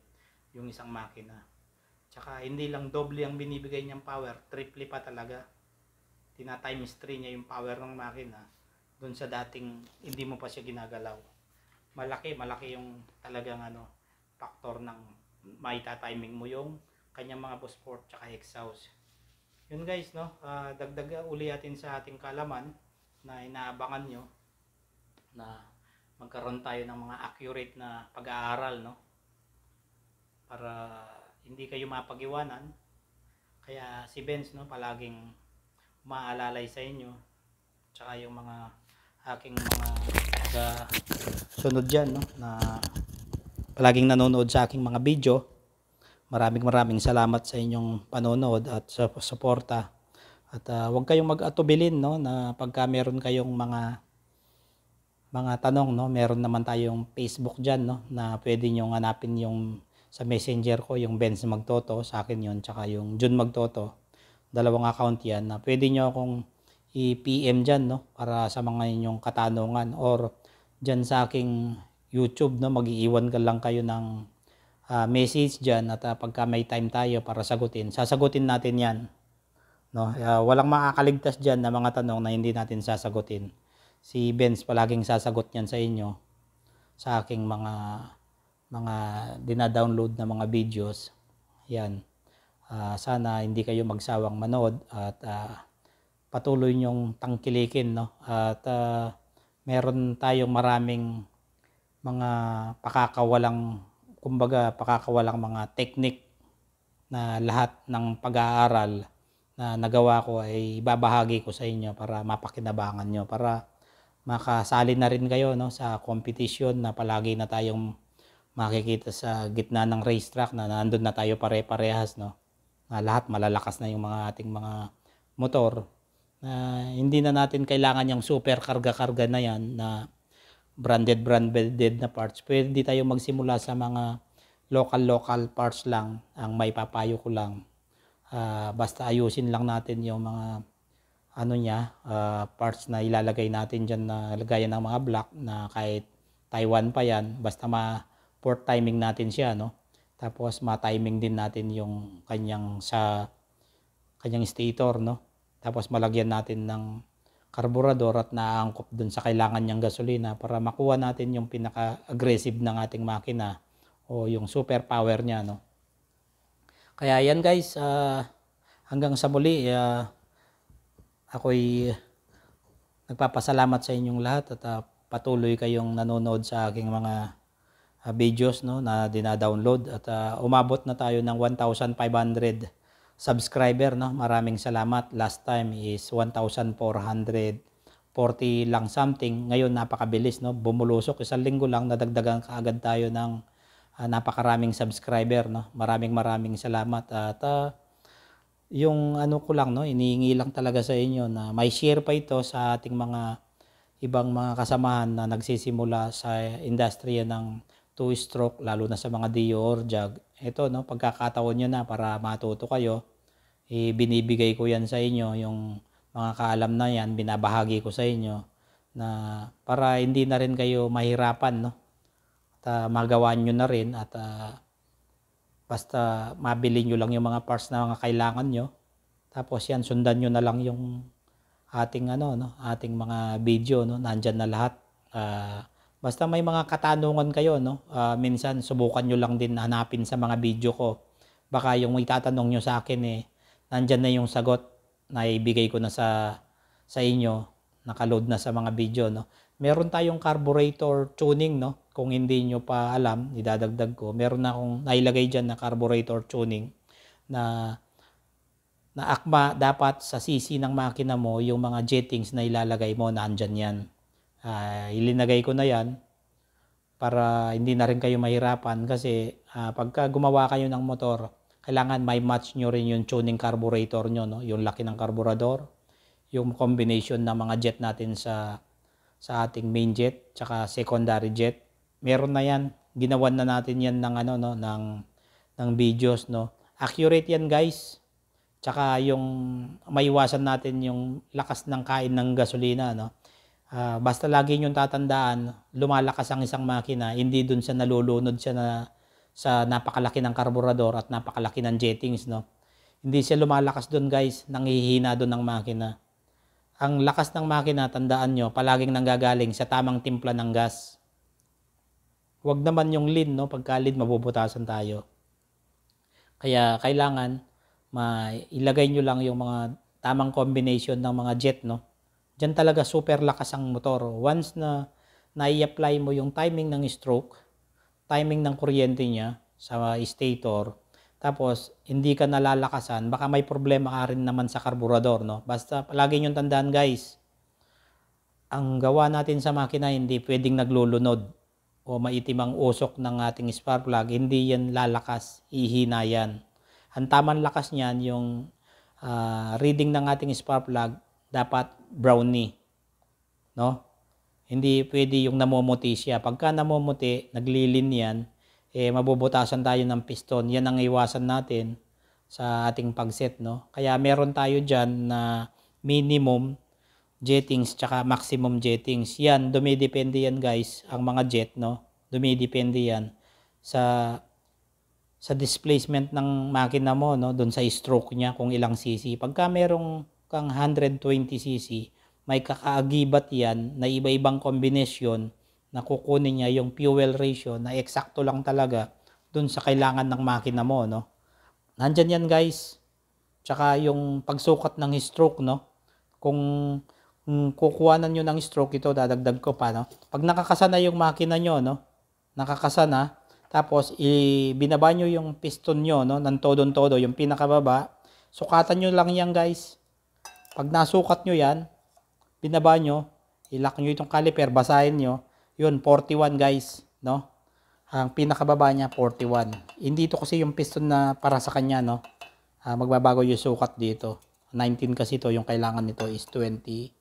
yung isang makina. Tsaka hindi lang doble ang binibigay niyang power, triple pa talaga. Tina times 3 niya yung power ng makina doon sa dating hindi mo pa siya ginagalaw. Malaki, malaki yung talagang ano, factor ng maitatiming mo yung kanyang mga boss port tsaka exhaust. Yun guys, no? Uh, dagdag uli natin sa ating kalaman na inaabangan nyo na magkaroon tayo ng mga accurate na pag-aaral, no? Para hindi kayo mapagiwanan Kaya si Benz no, palaging maalalay sa inyo. Tsaka yung mga aking mga mga sunod dyan no, na palaging nanonood sa aking mga video. Maraming maraming salamat sa inyong panonood at sa suporta. At uh, huwag kayong mag-atubilin no na pagka meron kayong mga mga tanong no, meron naman tayong Facebook diyan no na pwede niyo hanapin yung sa messenger ko, yung Benz Magtoto, sa akin yon tsaka yung Jun Magtoto. Dalawang account yan na pwede nyo akong i-PM dyan, no? Para sa mga inyong katanungan or dyan sa aking YouTube, no? Mag-iiwan ka lang kayo ng uh, message dyan at uh, pagka may time tayo para sagutin, sasagutin natin yan. No? Uh, walang makakaligtas dyan na mga tanong na hindi natin sasagutin. Si Benz palaging sasagot niyan sa inyo sa aking mga mga dinadownload na mga videos. Yan. Uh, sana hindi kayo magsawang manood at uh, patuloy niyong tangkilikin. No? At uh, meron tayong maraming mga pakakawalang, kumbaga pakakawalang mga technique na lahat ng pag-aaral na nagawa ko ay babahagi ko sa inyo para mapakinabangan nyo, para makasali na rin kayo no, sa competition na palagi na tayong makikita sa gitna ng racetrack na nandun na tayo pare-parehas no na lahat malalakas na yung mga ating mga motor na hindi na natin kailangan yung super karga-karga na yan na branded branded na parts pwede tayo magsimula sa mga local local parts lang ang may papayo ko lang uh, basta ayusin lang natin yung mga ano niya uh, parts na ilalagay natin diyan na lagayan ng mga block na kahit Taiwan pa yan basta ma for timing natin siya, no? Tapos ma-timing din natin yung kanyang sa kanyang stator, no? Tapos malagyan natin ng karburador at naaangkop dun sa kailangan niyang gasolina para makuha natin yung pinaka-aggressive ng ating makina o yung super power niya, no? Kaya yan guys, uh, hanggang sa muli, uh, ako'y nagpapasalamat sa inyong lahat at uh, patuloy kayong nanonood sa aking mga uh, videos no na dina-download at uh, umabot na tayo ng 1,500 subscriber no. Maraming salamat. Last time is 1,440 lang something. Ngayon napakabilis no. Bumulusok isang linggo lang nadagdagan kaagad tayo ng uh, napakaraming subscriber no. Maraming maraming salamat at uh, yung ano ko lang no, iniingi lang talaga sa inyo na may share pa ito sa ating mga ibang mga kasamahan na nagsisimula sa industriya ng two-stroke, lalo na sa mga Dior, Jag. Ito, no, pagkakataon nyo na para matuto kayo, ibinibigay eh, ko yan sa inyo, yung mga kaalam na yan, binabahagi ko sa inyo, na para hindi na rin kayo mahirapan, no? At uh, magawa niyo na rin, at uh, basta mabili niyo lang yung mga parts na mga kailangan niyo. tapos yan, sundan niyo na lang yung ating ano no ating mga video no nandiyan na lahat uh, Basta may mga katanungan kayo, no? Uh, minsan subukan nyo lang din hanapin sa mga video ko. Baka yung itatanong nyo sa akin eh, nandyan na yung sagot na ibigay ko na sa, sa inyo. Nakaload na sa mga video, no? Meron tayong carburetor tuning, no? Kung hindi nyo pa alam, idadagdag ko. Meron na akong nailagay dyan na carburetor tuning na na akma dapat sa CC ng makina mo yung mga jettings na ilalagay mo nandyan yan uh, ilinagay ko na yan para hindi na rin kayo mahirapan kasi uh, pagka gumawa kayo ng motor, kailangan may match nyo rin yung tuning carburetor nyo, no? yung laki ng carburetor, yung combination ng mga jet natin sa sa ating main jet tsaka secondary jet. Meron na yan, ginawan na natin yan ng ano no ng ng videos no. Accurate yan guys. Tsaka yung maiwasan natin yung lakas ng kain ng gasolina no Uh, basta lagi niyong tatandaan, lumalakas ang isang makina, hindi doon siya nalulunod siya na sa napakalaki ng karburador at napakalaki ng jettings, no? Hindi siya lumalakas doon, guys. Nanghihina doon ng makina. Ang lakas ng makina, tandaan nyo, palaging nanggagaling sa tamang timpla ng gas. Huwag naman yung lean, no? Pagka lean, mabubutasan tayo. Kaya kailangan mailagay nyo lang yung mga tamang combination ng mga jet, no? Diyan talaga super lakas ang motor. Once na nai-apply mo yung timing ng stroke, timing ng kuryente niya sa stator, tapos hindi ka nalalakasan, baka may problema ka rin naman sa karburador. No? Basta palagi niyong tandaan guys, ang gawa natin sa makina hindi pwedeng naglulunod o maitim ang usok ng ating spark plug, hindi yan lalakas, ihina yan. Ang tamang lakas niyan, yung uh, reading ng ating spark plug, dapat brownie. No? Hindi pwede yung namumuti siya. Pagka namumuti, naglilin yan, eh, mabubutasan tayo ng piston. Yan ang iwasan natin sa ating pagset. No? Kaya meron tayo dyan na minimum jettings tsaka maximum jettings. Yan, dumidepende yan guys, ang mga jet. No? Dumidepende yan sa sa displacement ng makina mo no doon sa stroke niya kung ilang cc pagka merong kang 120cc, may kakaagibat yan na iba-ibang kombinasyon na kukunin niya yung fuel ratio na eksakto lang talaga dun sa kailangan ng makina mo, no? Nandyan yan, guys. Tsaka yung pagsukat ng stroke, no? Kung, kung kukuhanan nyo ng stroke, ito dadagdag ko pa, no? Pag nakakasana yung makina nyo, no? Nakakasana, tapos ibinaba nyo yung piston nyo, no? Ng todon-todo, yung pinakababa. Sukatan nyo lang yan, guys pag nasukat nyo yan, binaba nyo, ilak nyo itong caliper, basahin nyo. Yun, 41 guys. No? Ang pinakababa niya, 41. Hindi ito kasi yung piston na para sa kanya. No? Uh, magbabago yung sukat dito. 19 kasi ito, yung kailangan nito is 28.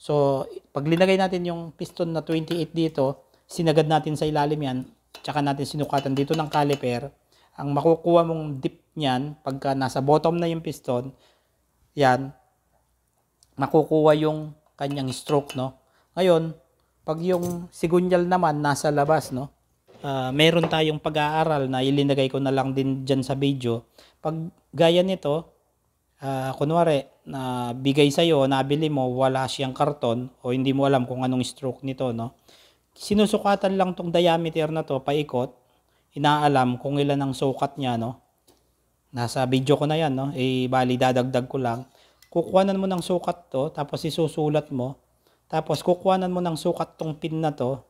So, pag linagay natin yung piston na 28 dito, sinagad natin sa ilalim yan, tsaka natin sinukatan dito ng caliper, ang makukuha mong dip niyan, pagka nasa bottom na yung piston, yan, nakukuha yung kanyang stroke, no? Ngayon, pag yung sigunyal naman nasa labas, no? Uh, meron tayong pag-aaral na ilinagay ko na lang din diyan sa video. Pag gaya nito, uh, kunwari, na uh, bigay sa'yo, nabili mo, wala siyang karton o hindi mo alam kung anong stroke nito, no? Sinusukatan lang tong diameter na to, paikot, inaalam kung ilan ang sukat niya, no? Nasa video ko na yan, no? Eh, bali, dadagdag ko lang kukuhanan mo ng sukat to, tapos isusulat mo, tapos kukuhanan mo ng sukat tong pin na to,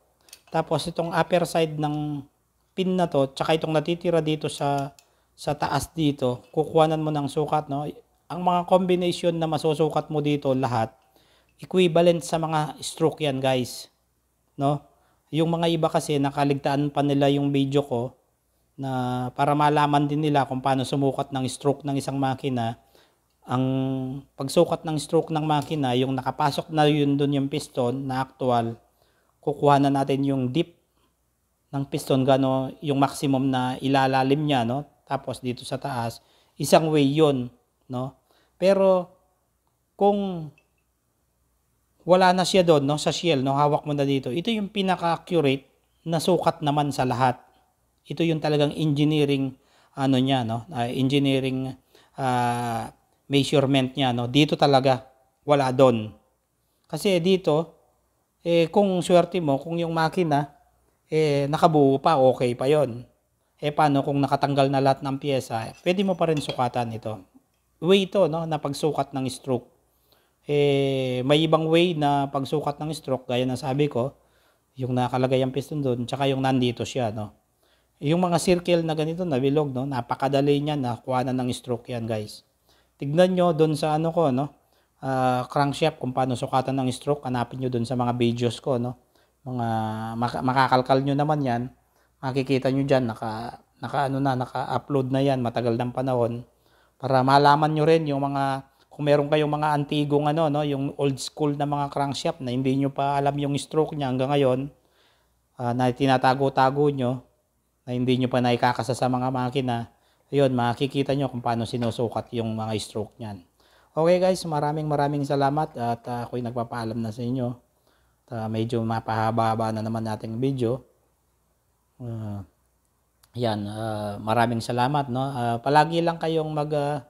tapos itong upper side ng pin na to, tsaka itong natitira dito sa sa taas dito, kukuhanan mo ng sukat, no? Ang mga combination na masusukat mo dito lahat, equivalent sa mga stroke yan, guys. No? Yung mga iba kasi, nakaligtaan pa nila yung video ko na para malaman din nila kung paano sumukat ng stroke ng isang makina ang pagsukat ng stroke ng makina, yung nakapasok na yun dun yung piston na actual, kukuha na natin yung dip ng piston, gano, yung maximum na ilalalim niya, no? Tapos dito sa taas, isang way yun, no? Pero, kung wala na siya doon, no? Sa shell, no? Hawak mo na dito. Ito yung pinaka-accurate na sukat naman sa lahat. Ito yung talagang engineering, ano niya, no? Uh, engineering uh, measurement niya. No? Dito talaga, wala doon. Kasi dito, eh, kung swerte mo, kung yung makina, eh, nakabuo pa, okay pa yon. Eh, paano kung nakatanggal na lahat ng piyesa eh, pwede mo pa rin sukatan ito. Way to no, na pagsukat ng stroke. Eh, may ibang way na pagsukat ng stroke, gaya ng sabi ko, yung nakalagay ang piston doon, tsaka yung nandito siya, no. Yung mga circle na ganito, na bilog, no, napakadali niyan, kuha na ng stroke yan, guys. Tignan nyo doon sa ano ko, no? Uh, crankshaft, kung paano sukatan ng stroke, hanapin nyo doon sa mga videos ko, no? Mga, mak makakalkal nyo naman yan. Makikita nyo dyan, naka, naka, ano na, naka-upload na yan, matagal ng panahon. Para malaman nyo rin yung mga, kung meron kayong mga antigong ano, no? Yung old school na mga crankshaft na hindi nyo pa alam yung stroke niya hanggang ngayon, uh, na tinatago-tago nyo, na hindi nyo pa naikakasa sa mga makina, Ayun, makikita nyo kung paano sinusukat yung mga stroke nyan. Okay guys, maraming maraming salamat at uh, ako'y nagpapaalam na sa inyo. At, uh, medyo mapahaba-haba na naman nating video. Uh, yan, uh, maraming salamat. No? Uh, palagi lang kayong mag uh,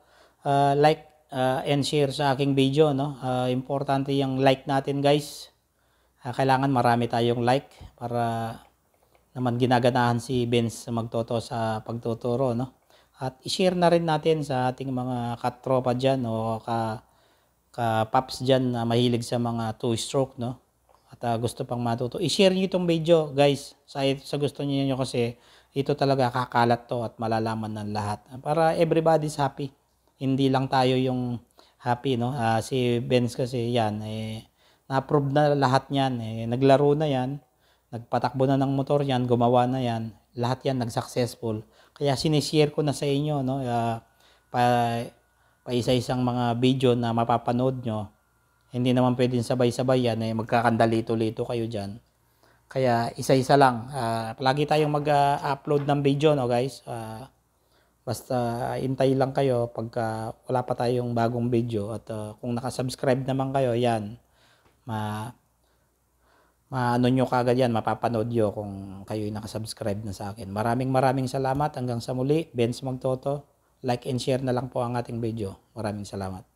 uh, like uh, and share sa aking video. No? Uh, importante yung like natin guys. Uh, kailangan marami tayong like para naman ginaganahan si Benz magtoto sa pagtuturo. No? At i-share na rin natin sa ating mga katropa dyan o ka, ka paps dyan na mahilig sa mga two-stroke, no? At uh, gusto pang matuto. I-share nyo itong video, guys. Sa, sa gusto niyo nyo kasi ito talaga kakalat to at malalaman ng lahat. Para everybody's happy. Hindi lang tayo yung happy, no? Uh, si Benz kasi yan, eh, na-approve na lahat niyan. Eh, naglaro na yan. Nagpatakbo na ng motor yan. Gumawa na yan. Lahat yan nag-successful kaya sinishare ko na sa inyo, no? Uh, pa, pa isa-isang mga video na mapapanood nyo. Hindi naman pwedeng sabay-sabay yan. Eh, magkakandalito-lito kayo dyan. Kaya isa-isa lang. Uh, ah, palagi tayong mag-upload ng video, no guys? Uh, Basta intay lang kayo pagka wala pa tayong bagong video at uh, kung nakasubscribe naman kayo, yan. Ma maano nyo kagad yan, mapapanood nyo kung kayo yung nakasubscribe na sa akin. Maraming maraming salamat. Hanggang sa muli, Benz Magtoto. Like and share na lang po ang ating video. Maraming salamat.